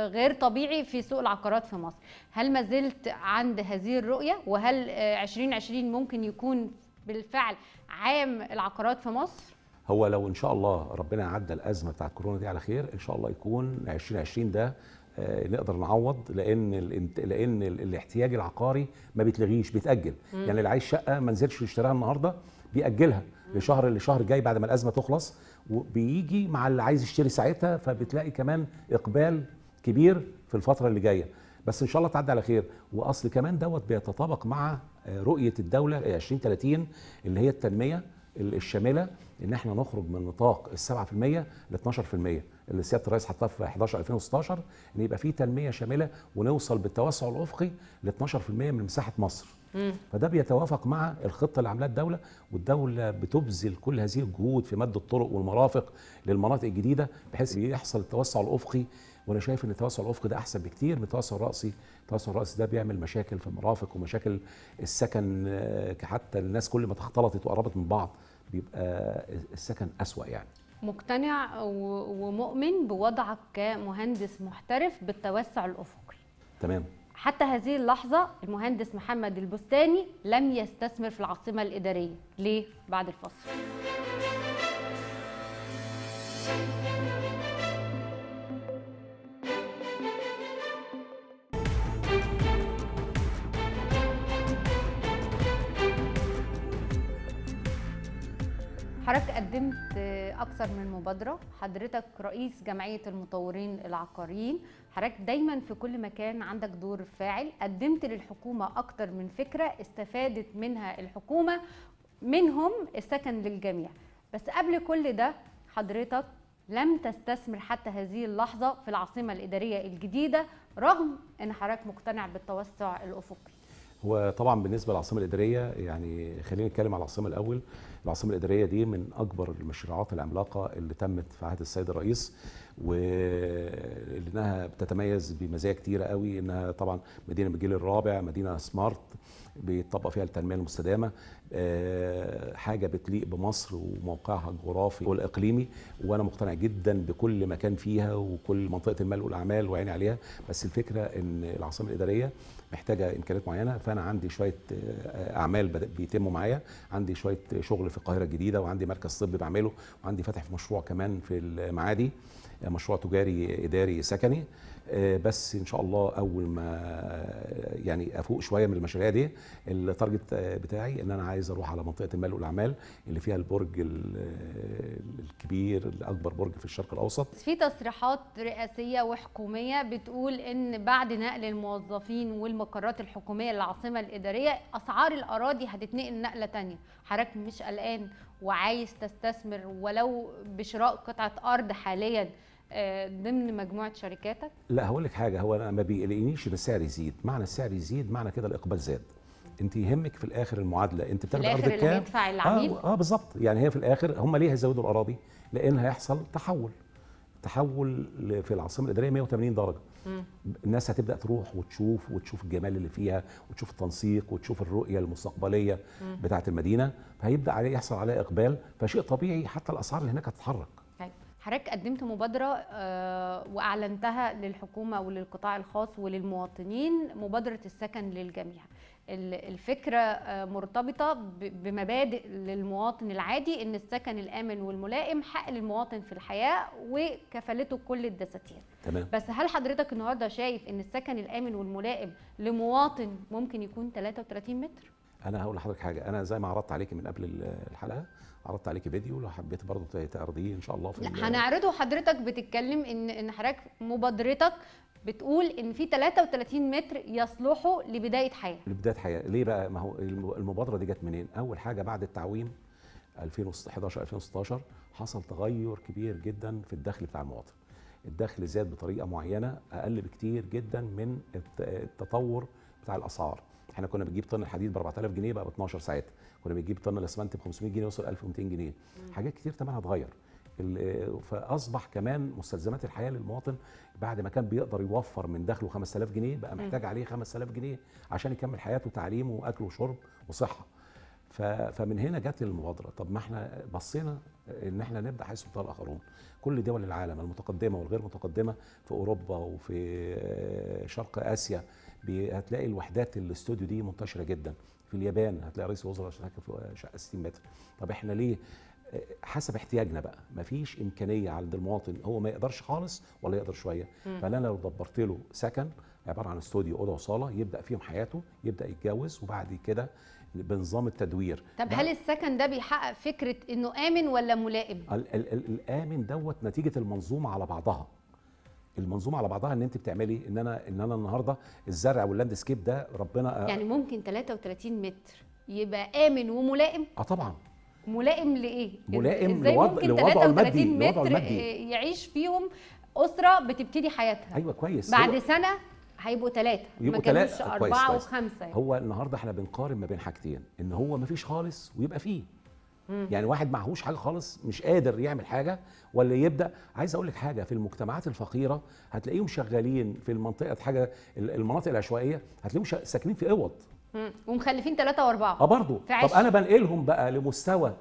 غير طبيعي في سوق العقارات في مصر هل ما زلت عند هذه الرؤيه وهل 2020 ممكن يكون بالفعل عام العقارات في مصر هو لو ان شاء الله ربنا عدى الازمه بتاعت كورونا دي على خير ان شاء الله يكون 2020 ده آه، نقدر نعوض لان لان الاحتياج العقاري ما بيتلغيش بيتاجل مم. يعني اللي عايز شقه ما نزلش يشتريها النهارده بيأجلها مم. لشهر لشهر جاي بعد ما الازمه تخلص وبيجي مع اللي عايز يشتري ساعتها فبتلاقي كمان اقبال كبير في الفتره اللي جايه بس ان شاء الله تعدي على خير واصل كمان دوت بيتطابق مع رؤيه الدوله 2030 اللي هي التنميه الشامله ان احنا نخرج من نطاق ال 7% ل 12% اللي سياده الرئيس حطها في 11 2016 ان يبقى في تنميه شامله ونوصل بالتوسع الافقي ل 12% من مساحه مصر. مم. فده بيتوافق مع الخطه اللي عاملاها الدوله والدوله بتبذل كل هذه الجهود في مد الطرق والمرافق للمناطق الجديده بحيث يحصل التوسع الافقي وانا شايف ان التوسع الافقي ده احسن بكتير من التوسع الراسي، التوسع الراسي ده بيعمل مشاكل في المرافق ومشاكل السكن آه، حتى الناس كل ما تختلطت وقربت من بعض بيبقى السكن اسوأ يعني. مقتنع ومؤمن بوضعك كمهندس محترف بالتوسع الافقي تمام حتى هذه اللحظه المهندس محمد البستاني لم يستثمر في العاصمه الاداريه ليه بعد الفصل حضرتك قدمت اكثر من مبادره حضرتك رئيس جمعيه المطورين العقاريين حضرتك دايما في كل مكان عندك دور فاعل قدمت للحكومه اكثر من فكره استفادت منها الحكومه منهم السكن للجميع بس قبل كل ده حضرتك لم تستثمر حتى هذه اللحظه في العاصمه الاداريه الجديده رغم ان حضرتك مقتنع بالتوسع الافقي وطبعا بالنسبه للعاصمه الاداريه يعني خلينا نتكلم على العاصمه الاول العاصمه الاداريه دي من اكبر المشروعات العملاقه اللي تمت في عهد السيد الرئيس وانها بتتميز بمزايا كتيره قوي انها طبعا مدينه بالجيل الرابع مدينه سمارت بيطبق فيها التنميه المستدامه آه، حاجه بتليق بمصر وموقعها الجغرافي والاقليمي وانا مقتنع جدا بكل مكان فيها وكل منطقه المال والاعمال وعيني عليها بس الفكره ان العاصمه الاداريه محتاجه امكانيات معينه فانا عندي شويه آه، اعمال بيتموا معايا عندي شويه شغل في القاهره الجديده وعندي مركز طبي بعمله وعندي فاتح في مشروع كمان في المعادي آه، مشروع تجاري اداري سكني آه، بس ان شاء الله اول ما يعني افوق شويه من المشاريع دي التارجت آه، بتاعي ان انا عايز اروح على منطقه المال والاعمال اللي فيها البرج آه، الكبير الاكبر برج في الشرق الاوسط في تصريحات رئاسيه وحكوميه بتقول ان بعد نقل الموظفين والمقرات الحكوميه للعاصمه الاداريه اسعار الاراضي هتتنقل نقله ثانيه حضرتك مش قلقان وعايز تستثمر ولو بشراء قطعه ارض حاليا ضمن مجموعه شركاتك؟ لا هقول لك حاجه هو انا ما بيقلقنيش ان السعر يزيد، معنى السعر يزيد معنى كده الاقبال زاد. انت يهمك في الاخر المعادله انت بتاخد ارض كام؟ اللي بيدفع آه، العميل اه, آه بالظبط يعني هي في الاخر هم ليه هيزودوا الاراضي؟ لان هيحصل تحول تحول في العاصمه الاداريه 180 درجه مم. الناس هتبدا تروح وتشوف وتشوف الجمال اللي فيها وتشوف التنسيق وتشوف الرؤيه المستقبليه بتاعه المدينه فهيبدا عليه يحصل عليها اقبال فشيء طبيعي حتى الاسعار اللي هناك هتتحرك حضرتك قدمت مبادرة آه، وأعلنتها للحكومة وللقطاع الخاص وللمواطنين مبادرة السكن للجميع الفكرة آه، مرتبطة بمبادئ للمواطن العادي أن السكن الآمن والملائم حق للمواطن في الحياة وكفالته كل الدساتير تمام. بس هل حضرتك النهاردة شايف أن السكن الآمن والملائم لمواطن ممكن يكون 33 متر؟ أنا هقول لحضرتك حاجة أنا زي ما عرضت عليك من قبل الحلقة عرضت عليك فيديو لو حبيت برضه تعرضيه ان شاء الله في هنعرضه حضرتك بتتكلم ان ان حضرتك مبادرتك بتقول ان في 33 متر يصلحوا لبدايه حياه لبدايه حياه ليه بقى ما هو المبادره دي جت منين اول حاجه بعد التعويم 2011 2016 حصل تغير كبير جدا في الدخل بتاع المواطن الدخل زاد بطريقه معينه اقل بكتير جدا من التطور بتاع الاسعار احنا كنا بنجيب طن الحديد ب 4000 جنيه بقى ب 12 ساعتها كنا بنجيب طن الاسمنت ب 500 جنيه يوصل 1200 جنيه حاجات كتير ثمنها اتغير فاصبح كمان مستلزمات الحياه للمواطن بعد ما كان بيقدر يوفر من دخله 5000 جنيه بقى محتاج عليه 5000 جنيه عشان يكمل حياته وتعليمه واكل وشرب وصحه فمن هنا جت المبادره طب ما احنا بصينا ان احنا نبدا حيث ابطال الاخرون كل دول العالم المتقدمه والغير متقدمه في اوروبا وفي آه، شرق اسيا هتلاقي الوحدات الاستوديو دي منتشره جدا في اليابان هتلاقي رئيس الوزراء شقة في شقه 60 متر طب احنا ليه حسب احتياجنا بقى مفيش امكانيه عند المواطن هو ما يقدرش خالص ولا يقدر شويه فانا لو دبرت له سكن عباره عن استوديو اوضه وصاله يبدا فيهم حياته يبدا يتجوز وبعد كده بنظام التدوير طب هل السكن ده بيحقق فكره انه امن ولا ملائم الامن دوت نتيجه المنظومه على بعضها المنظومه على بعضها ان انت بتعملي ان انا ان انا النهارده الزرع واللاندسكيب ده ربنا يعني ممكن 33 متر يبقى امن وملائم اه طبعا ملائم لايه ملائم لوضع لوضعه المادي لوضعه المادي يعيش فيهم اسره بتبتدي حياتها ايوه كويس بعد سنه هيبقوا ثلاثه ما كانوش اربعه وخمسه يعني. هو النهارده احنا بنقارن ما بين حاجتين ان هو ما فيش خالص ويبقى فيه مم. يعني واحد معهوش حاجه خالص مش قادر يعمل حاجه ولا يبدا عايز اقول لك حاجه في المجتمعات الفقيره هتلاقيهم شغالين في المنطقه حاجه المناطق العشوائيه هتلاقيهم ساكنين في اوض ومخلفين ثلاثة وأربعة اه برضه طب أنا بنقلهم بقى لمستوى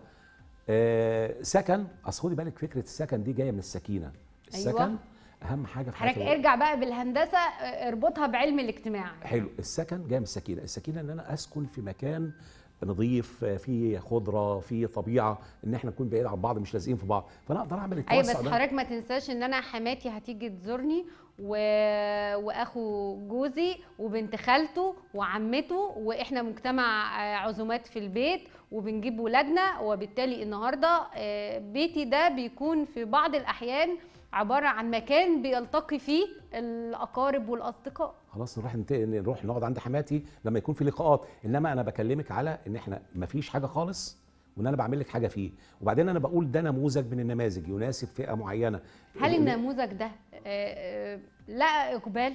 آه سكن أصل خدي بالك فكرة السكن دي جاية من السكينة أيوة. السكن أيوة. أهم حاجة في حضرتك ارجع بقى بالهندسة اربطها بعلم الاجتماع حلو السكن جاي من السكينة السكينة إن أنا أسكن في مكان نظيف في خضره في طبيعه ان احنا نكون بعيد عن بعض مش لازقين في بعض فانا اقدر اعمل أيوة، التوسع ايوه بس حضرتك ما تنساش ان انا حماتي هتيجي تزورني و... واخو جوزي وبنت خالته وعمته واحنا مجتمع آه، عزومات في البيت وبنجيب ولادنا وبالتالي النهارده آه، بيتي ده بيكون في بعض الاحيان عباره عن مكان بيلتقي فيه الاقارب والاصدقاء خلاص نروح نروح نقعد عند حماتي لما يكون في لقاءات انما انا بكلمك على ان احنا مفيش حاجه خالص وان انا بعمل لك حاجه فيه وبعدين انا بقول ده نموذج من النماذج يناسب فئه معينه هل النموذج ده آه، آه، لا اقبال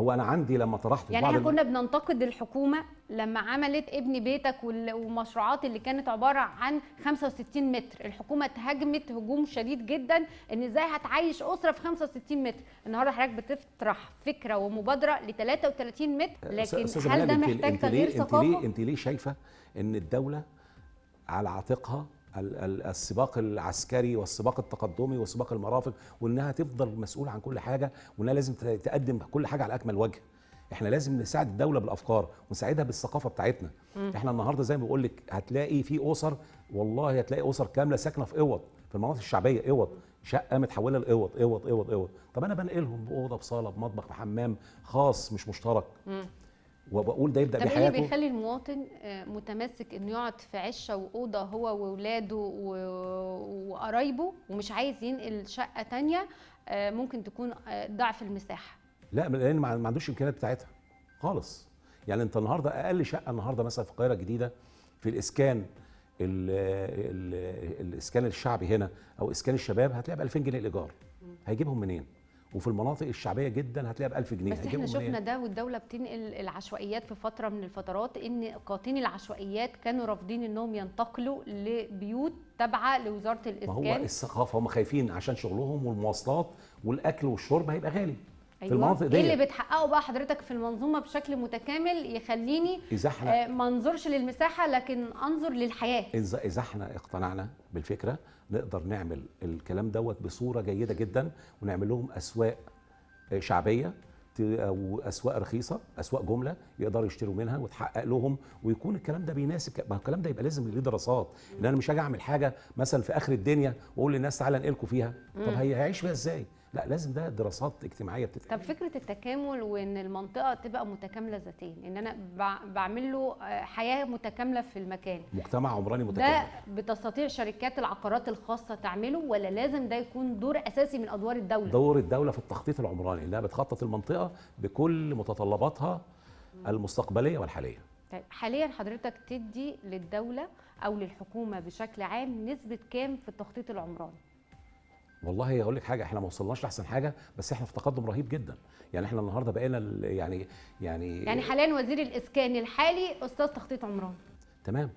هو انا عندي لما طرحت يعني احنا كنا بننتقد الحكومه لما عملت ابن بيتك والمشروعات اللي كانت عباره عن 65 متر الحكومه اتهاجمت هجوم شديد جدا ان ازاي هتعيش اسره في 65 متر النهارده حضرتك بتطرح فكره ومبادره ل 33 متر لكن هل ده محتاج تغيير ثقافه انت ليه انت ليه شايفه ان الدوله على عاتقها السباق العسكري والسباق التقدمي وسباق المرافق وانها تفضل مسؤوله عن كل حاجه وانها لازم تقدم كل حاجه على اكمل وجه احنا لازم نساعد الدوله بالافكار ونساعدها بالثقافه بتاعتنا م. احنا النهارده زي ما بقول لك هتلاقي في اسر والله هتلاقي اسر كامله ساكنه في اوض في المناطق الشعبيه اوض شقه متحوله لاوض اوض اوض اوض طب انا بنقلهم باوضه بصاله بمطبخ بحمام خاص مش مشترك م. وبقول ده يبدا طب إيه بحياته اللي بيخلي المواطن آه، متمسك انه يقعد في عشه واوضه هو واولاده وقرايبه ومش عايز ينقل شقه تانية آه، ممكن تكون آه، ضعف المساحه لا لان ما عندوش الامكانيات بتاعتها خالص يعني انت النهارده اقل شقه النهارده مثلا في القاهره الجديده في الاسكان الـ الـ الاسكان الشعبي هنا او اسكان الشباب هتلاقي ب 2000 جنيه الايجار هيجيبهم منين؟ وفي المناطق الشعبيه جدا هتلاقيها ب 1000 جنيه بس احنا شفنا ده والدوله بتنقل العشوائيات في فتره من الفترات ان قاطين العشوائيات كانوا رافضين انهم ينتقلوا لبيوت تابعه لوزاره الاسكان ما هو الثقافه هم خايفين عشان شغلهم والمواصلات والاكل والشرب هيبقى غالي أيوة. في المناطق دي ايه اللي بتحققه بقى حضرتك في المنظومه بشكل متكامل يخليني إذا احنا آه ما انظرش للمساحه لكن انظر للحياه اذا احنا اقتنعنا بالفكره نقدر نعمل الكلام دوت بصوره جيده جدا ونعمل لهم اسواق شعبيه او اسواق رخيصه اسواق جمله يقدروا يشتروا منها وتحقق لهم ويكون الكلام ده بيناسب ما الكلام ده يبقى لازم ليه دراسات ان انا مش هاجي اعمل حاجه مثلا في اخر الدنيا واقول للناس تعالى انقلكم فيها طب هي هيعيش بيها ازاي لا لازم ده دراسات اجتماعيه بتتعمل طب فكره التكامل وان المنطقه تبقى متكامله ذاتيا ان انا بعمل له آه، حياه متكامله في المكان مجتمع عمراني متكامل ده بتستطيع شركات العقارات الخاصه تعمله ولا لازم ده يكون دور اساسي من ادوار الدوله دور الدوله في التخطيط العمراني انها بتخطط المنطقه بكل متطلباتها المستقبليه والحاليه طيب حاليا حضرتك تدي للدوله او للحكومه بشكل عام نسبه كام في التخطيط العمراني والله اقول لك حاجه احنا ما وصلناش لاحسن حاجه بس احنا في تقدم رهيب جدا يعني احنا النهارده بقينا يعني يعني يعني حاليا وزير الاسكان الحالي استاذ تخطيط عمران تمام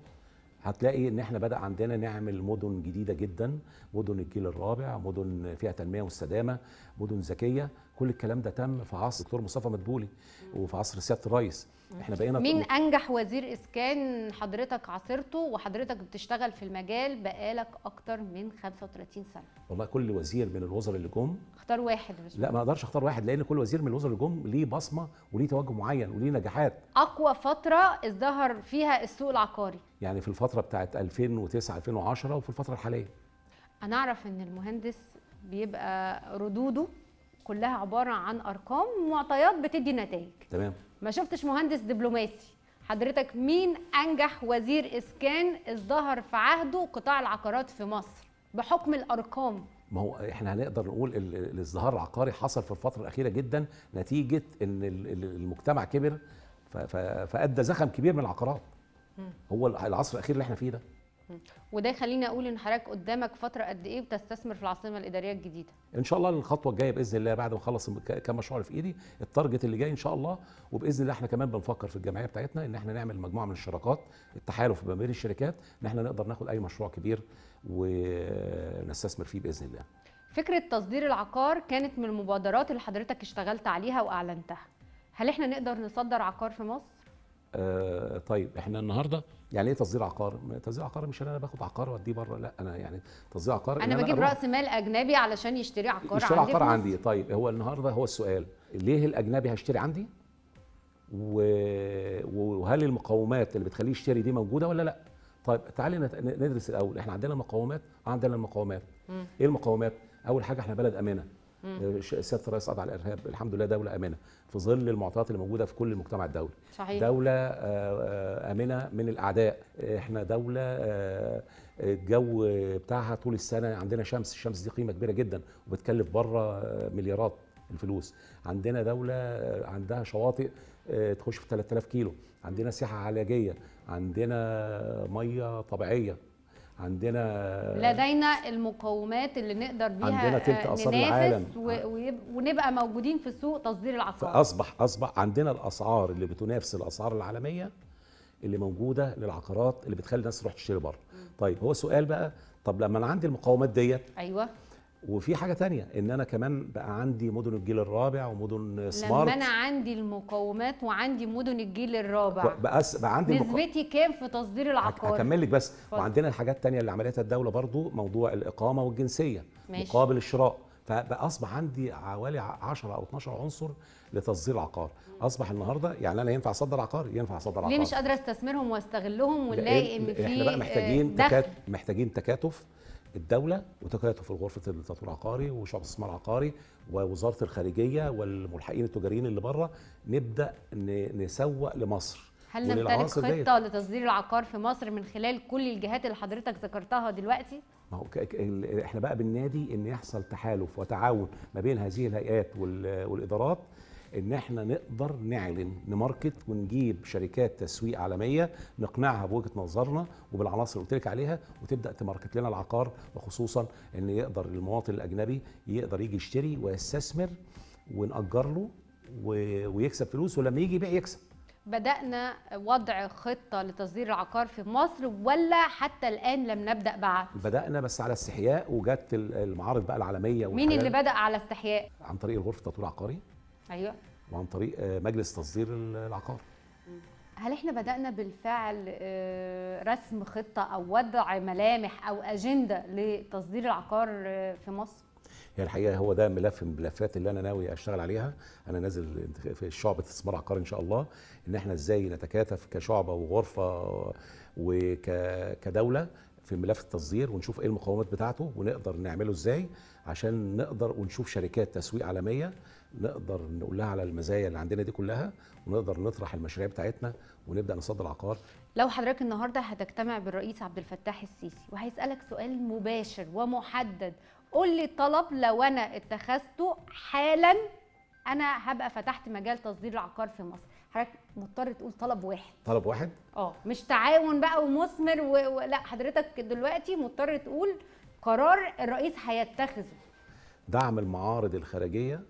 هتلاقي ان احنا بدا عندنا نعمل مدن جديده جدا مدن الجيل الرابع مدن فيها تنميه واستدامه مدن ذكيه كل الكلام ده تم في عصر الدكتور مصطفى مدبولي وفي عصر سياده الرئيس احنا بقينا مين طول. انجح وزير اسكان حضرتك عاصرته وحضرتك بتشتغل في المجال بقالك اكتر من 35 سنه والله كل وزير من الوزراء اللي جم اختار واحد بس لا ما اقدرش اختار واحد لان كل وزير من الوزراء اللي جم ليه بصمه وليه توجه معين وليه نجاحات اقوى فتره ازدهر فيها السوق العقاري يعني في الفتره بتاعه 2009 2010 وفي الفتره الحاليه انا اعرف ان المهندس بيبقى ردوده كلها عباره عن ارقام معطيات بتدي نتائج تمام ما شفتش مهندس دبلوماسي حضرتك مين انجح وزير اسكان ازدهر في عهده قطاع العقارات في مصر بحكم الارقام ما هو احنا هنقدر نقول الازدهار العقاري حصل في الفتره الاخيره جدا نتيجه ان المجتمع كبر فادى زخم كبير من العقارات هو العصر الاخير اللي احنا فيه ده وده يخليني اقول ان حضرتك قدامك فتره قد ايه بتستثمر في العاصمه الاداريه الجديده ان شاء الله الخطوه الجايه باذن الله بعد ما اخلص كم مشروع في ايدي التارجت اللي جاي ان شاء الله وباذن الله احنا كمان بنفكر في الجمعيه بتاعتنا ان احنا نعمل مجموعه من الشراكات التحالف ما بين الشركات ان احنا نقدر ناخد اي مشروع كبير ونستثمر فيه باذن الله فكره تصدير العقار كانت من المبادرات اللي حضرتك اشتغلت عليها واعلنتها هل احنا نقدر نصدر عقار في مصر آه طيب احنا النهارده يعني ايه تصدير عقار؟ تصدير عقار مش انا باخد عقار واديه بره لا انا يعني تصدير عقار انا بجيب راس مال اجنبي علشان يشتري عقار يشتري عقار عندي, عندي. طيب هو النهارده هو السؤال ليه الاجنبي هيشتري عندي؟ و... وهل المقومات اللي بتخليه يشتري دي موجوده ولا لا؟ طيب تعالي ندرس الاول احنا عندنا مقاومات عندنا المقومات م. ايه المقومات؟ اول حاجه احنا بلد امنه سياده الرئيس قطع الارهاب الحمد لله دوله امنه في ظل المعطيات اللي موجوده في كل المجتمع الدولي صحيح. دوله آه، آه، امنه من الاعداء احنا دوله آه، الجو بتاعها طول السنه عندنا شمس الشمس دي قيمه كبيره جدا وبتكلف بره مليارات الفلوس عندنا دولة عندها شواطئ تخش في 3000 كيلو عندنا سياحة علاجية عندنا مية طبيعية عندنا لدينا المقومات اللي نقدر بيها عندنا تلت أسعار العالم و... ونبقى موجودين في سوق تصدير العقار اصبح اصبح عندنا الاسعار اللي بتنافس الاسعار العالميه اللي موجوده للعقارات اللي بتخلي الناس تروح تشتري بره طيب هو سؤال بقى طب لما انا عندي المقومات ديت ايوه وفي حاجه تانية ان انا كمان بقى عندي مدن الجيل الرابع ومدن سمارت لما انا عندي المقومات وعندي مدن الجيل الرابع بقى, بقى عندي نسبتي المقا... كام في تصدير العقار هكمل لك بس فضل. وعندنا الحاجات التانية اللي عملتها الدوله برضو موضوع الاقامه والجنسيه ماشي. مقابل الشراء فبقى اصبح عندي حوالي 10 او 12 عنصر لتصدير العقار اصبح النهارده يعني انا ينفع اصدر عقار ينفع اصدر عقار ليه مش قادره استثمرهم واستغلهم ونلاقي ان في احنا بقى محتاجين تكات محتاجين تكاتف الدوله وتكاتف غرفه التطوير العقاري وشعب الاستثمار العقاري ووزاره الخارجيه والملحقين التجاريين اللي بره نبدا نسوق لمصر هل نمتلك خطه لتصدير العقار في مصر من خلال كل الجهات اللي حضرتك ذكرتها دلوقتي؟ ما هو احنا بقى بالنادي ان يحصل تحالف وتعاون ما بين هذه الهيئات والادارات ان احنا نقدر نعلن نماركت ونجيب شركات تسويق عالميه نقنعها بوجهه نظرنا وبالعناصر اللي قلت لك عليها وتبدا تماركت لنا العقار وخصوصا ان يقدر المواطن الاجنبي يقدر يجي يشتري ويستثمر ونأجر له ويكسب فلوس ولما يجي يبيع يكسب بدأنا وضع خطة لتصدير العقار في مصر ولا حتى الآن لم نبدأ بعد؟ بدأنا بس على استحياء وجت المعارض بقى العالمية مين اللي بدأ على استحياء؟ عن طريق الغرفة التطوير العقاري ايوه وعن طريق آه، مجلس تصدير العقار هل احنا بدأنا بالفعل آه، رسم خطة أو وضع ملامح أو أجندة لتصدير العقار آه، في مصر؟ هي يعني الحقيقه هو ده ملف من الملفات اللي انا ناوي اشتغل عليها انا نازل في شعبه استثمار عقار ان شاء الله ان احنا ازاي نتكاتف كشعبه وغرفه وكدوله في ملف التصدير ونشوف ايه المقومات بتاعته ونقدر نعمله ازاي عشان نقدر ونشوف شركات تسويق عالميه نقدر نقول لها على المزايا اللي عندنا دي كلها ونقدر نطرح المشاريع بتاعتنا ونبدا نصدر عقار لو حضرتك النهارده هتجتمع بالرئيس عبد الفتاح السيسي وهيسالك سؤال مباشر ومحدد قول لي الطلب لو انا اتخذته حالا انا هبقى فتحت مجال تصدير العقار في مصر حضرتك مضطر تقول طلب واحد طلب واحد اه مش تعاون بقى ومثمر و... و... لا حضرتك دلوقتي مضطر تقول قرار الرئيس هيتخذه دعم المعارض الخارجيه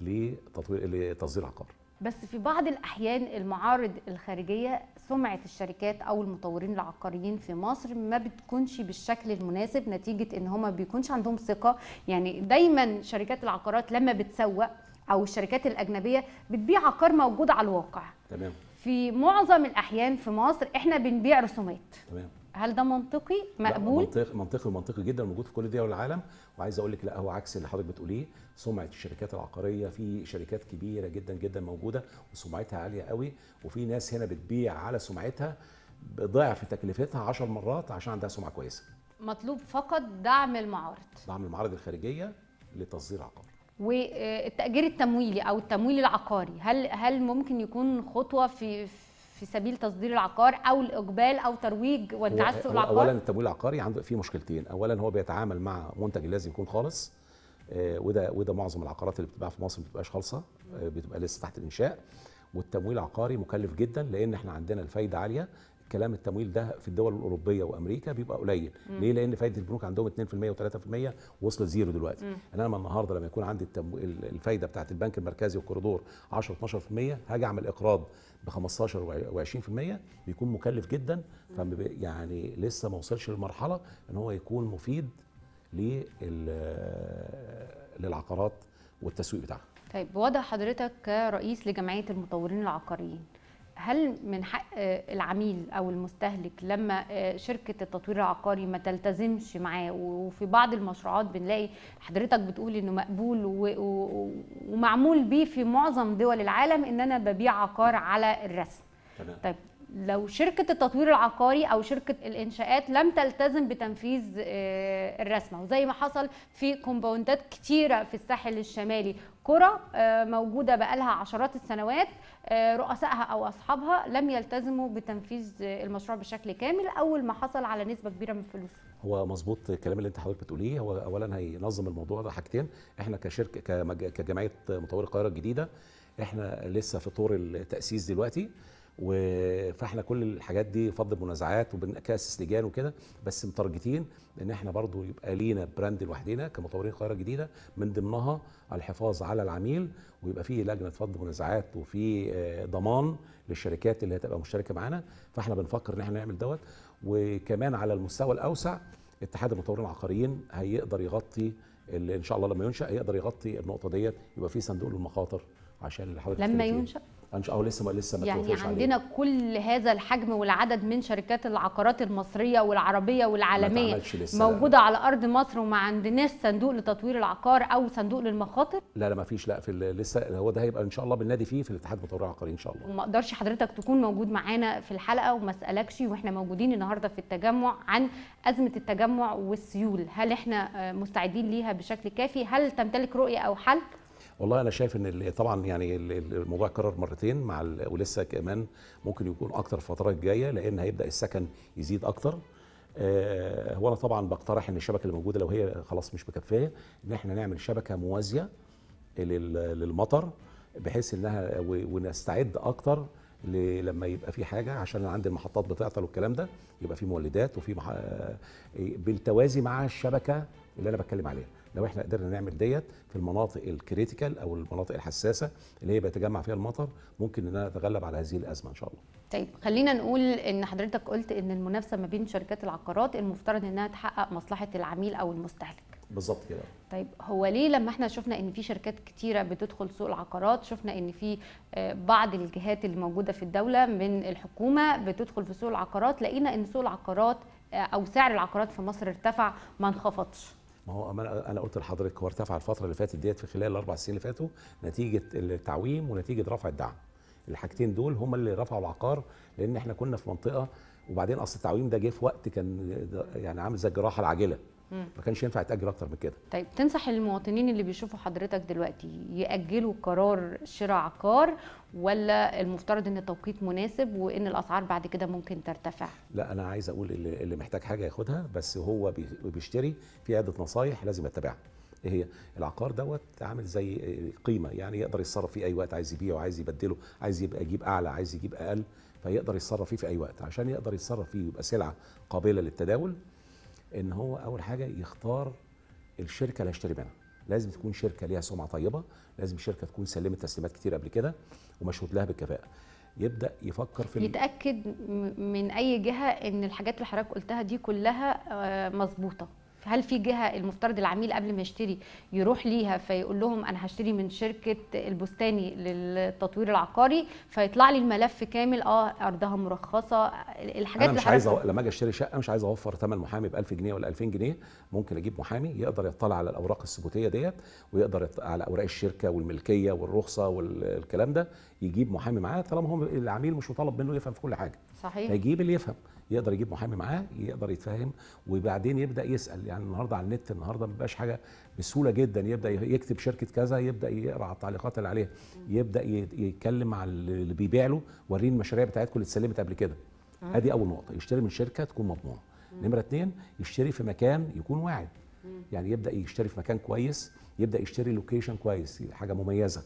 لتطوير لتصدير عقار بس في بعض الاحيان المعارض الخارجيه سمعه الشركات او المطورين العقاريين في مصر ما بتكونش بالشكل المناسب نتيجه ان هم بيكونش عندهم ثقه يعني دايما شركات العقارات لما بتسوق او الشركات الاجنبيه بتبيع عقار موجود على الواقع تمام في معظم الاحيان في مصر احنا بنبيع رسومات تمام هل ده منطقي مقبول منطقي منطقي ومنطقي جدا موجود في كل دول العالم وعايز اقول لك لا هو عكس اللي حضرتك بتقوليه سمعه الشركات العقاريه في شركات كبيره جدا جدا موجوده وسمعتها عاليه قوي وفي ناس هنا بتبيع على سمعتها بضعف تكلفتها 10 مرات عشان عندها سمعه كويسه مطلوب فقط دعم المعارض دعم المعارض الخارجيه لتصدير عقار والتأجير التمويلي او التمويل العقاري هل هل ممكن يكون خطوه في في سبيل تصدير العقار او الاقبال او ترويج وانتعاش سوق العقار؟ اولا التمويل العقاري عنده فيه مشكلتين، اولا هو بيتعامل مع منتج لازم يكون خالص آه، وده وده معظم العقارات اللي بتتباع في مصر ما بتبقاش خالصه آه، بتبقى لسه تحت الانشاء والتمويل العقاري مكلف جدا لان احنا عندنا الفايده عاليه كلام التمويل ده في الدول الاوروبيه وامريكا بيبقى قليل مم. ليه لان فايده البنوك عندهم 2% و3% وصلت زيرو دلوقتي مم. انما النهارده لما يكون عندي الفايده بتاعه البنك المركزي والكوريدور 10 12% هاجي اعمل اقراض ب 15 و20% بيكون مكلف جدا يعني لسه ما وصلش للمرحله ان هو يكون مفيد للعقارات والتسويق بتاعها طيب بوضع حضرتك كرئيس لجمعيه المطورين العقاريين هل من حق العميل او المستهلك لما شركه التطوير العقاري ما تلتزمش معاه وفي بعض المشروعات بنلاقي حضرتك بتقول انه مقبول ومعمول بيه في معظم دول العالم ان انا ببيع عقار على الرسم طيب لو شركة التطوير العقاري أو شركة الإنشاءات لم تلتزم بتنفيذ آه، الرسمة وزي ما حصل في كومباوندات كتيرة في الساحل الشمالي قرى آه، موجودة بقالها عشرات السنوات آه، رؤسائها أو أصحابها لم يلتزموا بتنفيذ المشروع بشكل كامل أول ما حصل على نسبة كبيرة من الفلوس هو مظبوط الكلام اللي انت حضرتك بتقوليه هو اولا هينظم الموضوع ده حاجتين احنا كشركه كجمعيه مطوري القاهره الجديده احنا لسه في طور التاسيس دلوقتي فاحنا كل الحاجات دي فض منازعات وبنكاسس لجان وكده بس متارجتين ان احنا برضو يبقى لينا براند لوحدينا كمطورين القاهره الجديده من ضمنها الحفاظ على العميل ويبقى في لجنه فض منازعات وفي آه، ضمان للشركات اللي هتبقى مشتركه معانا فاحنا بنفكر ان احنا نعمل دوت وكمان على المستوى الاوسع اتحاد المطورين العقاريين هيقدر يغطي اللي ان شاء الله لما ينشا هيقدر يغطي النقطه ديت يبقى في صندوق للمخاطر عشان اللي حضرتك لما ينشا او لسه ما لسه ما يعني عندنا عليه. كل هذا الحجم والعدد من شركات العقارات المصريه والعربيه والعالميه لسه موجوده لا. على ارض مصر وما عندناش صندوق لتطوير العقار او صندوق للمخاطر لا لا ما فيش لا في لسه هو ده هيبقى ان شاء الله بالنادي فيه في الاتحاد المطور العقاري ان شاء الله ما اقدرش حضرتك تكون موجود معانا في الحلقه وما اسالكش واحنا موجودين النهارده في التجمع عن ازمه التجمع والسيول هل احنا آه، مستعدين ليها بشكل كافي هل تمتلك رؤيه او حل والله انا شايف ان طبعا يعني الموضوع اتكرر مرتين مع ولسه كمان ممكن يكون اكتر الفترات الجايه لان هيبدا السكن يزيد اكتر آه، هو انا طبعا بقترح ان الشبكه اللي موجوده لو هي خلاص مش مكفيه ان احنا نعمل شبكه موازيه للمطر بحيث انها ونستعد اكتر لما يبقى في حاجه عشان انا عندي المحطات بتعطل والكلام ده يبقى في مولدات وفي آه، بالتوازي مع الشبكه اللي انا بتكلم عليها لو احنا قدرنا نعمل ديت في المناطق الكريتيكال او المناطق الحساسه اللي هي بيتجمع فيها المطر ممكن ان نتغلب على هذه الازمه ان شاء الله طيب خلينا نقول ان حضرتك قلت ان المنافسه ما بين شركات العقارات المفترض انها تحقق مصلحه العميل او المستهلك بالظبط كده طيب هو ليه لما احنا شفنا ان في شركات كتيره بتدخل سوق العقارات شفنا ان في آه، بعض الجهات اللي موجوده في الدوله من الحكومه بتدخل في سوق العقارات لقينا ان سوق العقارات آه، او سعر العقارات في مصر ارتفع ما انخفضش ما هو انا قلت لحضرتك هو ارتفع الفتره اللي فاتت ديت في خلال الاربع سنين اللي فاتوا نتيجه التعويم ونتيجه رفع الدعم الحاجتين دول هما اللي رفعوا العقار لان احنا كنا في منطقه وبعدين اصل التعويم ده جه في وقت كان يعني عامل زي الجراحه العاجله ما كانش ينفع يتاجل اكتر من كده طيب تنصح المواطنين اللي بيشوفوا حضرتك دلوقتي ياجلوا قرار شراء عقار ولا المفترض ان التوقيت مناسب وان الاسعار بعد كده ممكن ترتفع لا انا عايز اقول اللي محتاج حاجه ياخدها بس هو بيشتري في عده نصايح لازم يتبعها ايه هي العقار دوت عامل زي قيمه يعني يقدر يتصرف فيه اي وقت عايز يبيعه عايز يبدله عايز يبقى يجيب اعلى عايز يجيب اقل فيقدر يتصرف فيه في اي وقت عشان يقدر يتصرف فيه ويبقى سلعه قابله للتداول ان هو اول حاجه يختار الشركه اللي هيشتري منها لازم تكون شركه ليها سمعه طيبه لازم شركه تكون سلمت تسليمات كتير قبل كده ومشهود لها بالكفاءه يبدا يفكر في يتاكد من اي جهه ان الحاجات اللي حضرتك قلتها دي كلها آه، مظبوطه هل في جهه المفترض العميل قبل ما يشتري يروح ليها فيقول لهم انا هشتري من شركه البستاني للتطوير العقاري فيطلع لي الملف كامل اه ارضها مرخصه الحاجات انا مش عايز أو... لما اجي اشتري شقه مش عايز اوفر ثمن محامي ب 1000 جنيه ولا 2000 جنيه ممكن اجيب محامي يقدر يطلع على الاوراق الثبوتيه ديت ويقدر يطلع على اوراق الشركه والملكيه والرخصه والكلام ده يجيب محامي معاه طالما هو العميل مش مطالب منه يفهم في كل حاجه صحيح هيجيب اللي يفهم يقدر يجيب محامي معاه يقدر يتفاهم وبعدين يبدا يسال يعني النهارده على النت النهارده ما بيبقاش حاجه بسهوله جدا يبدا يكتب شركه كذا يبدا يقرا على التعليقات اللي عليها يبدا يتكلم مع اللي بيبيع له وريني المشاريع بتاعتكم اللي اتسلمت قبل كده ادي اول نقطه يشتري من شركه تكون مضمونه نمره اثنين يشتري في مكان يكون واعد يعني يبدا يشتري في مكان كويس يبدا يشتري لوكيشن كويس حاجه مميزه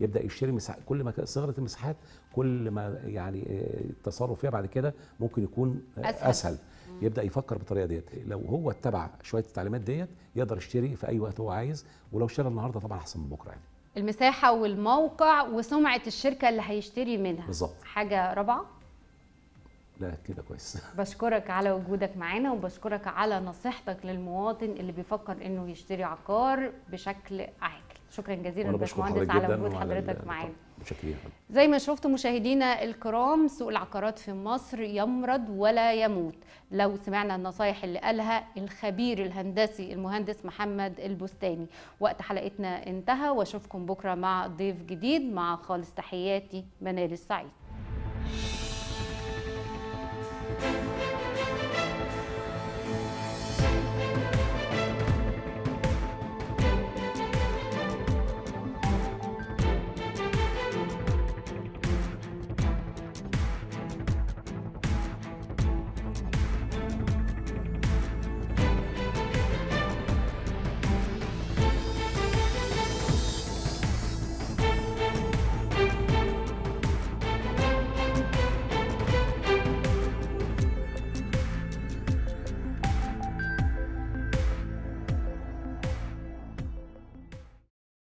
يبدا يشتري مساحات كل ما صغرت المساحات كل ما يعني آه، التصرف فيها بعد كده ممكن يكون آه، اسهل, أسهل. يبدا يفكر بالطريقه ديت لو هو اتبع شويه التعليمات ديت يقدر يشتري في اي وقت هو عايز ولو اشترى النهارده طبعا احسن من بكره يعني المساحه والموقع وسمعه الشركه اللي هيشتري منها بالظبط حاجه رابعه لا كده كويس بشكرك على وجودك معانا وبشكرك على نصيحتك للمواطن اللي بيفكر انه يشتري عقار بشكل عام شكرا جزيلا باشمهندس على وجود حضرتك معانا زي ما شفتوا مشاهدينا الكرام سوق العقارات في مصر يمرض ولا يموت لو سمعنا النصايح اللي قالها الخبير الهندسي المهندس محمد البستاني وقت حلقتنا انتهى واشوفكم بكره مع ضيف جديد مع خالص تحياتي منال السعيد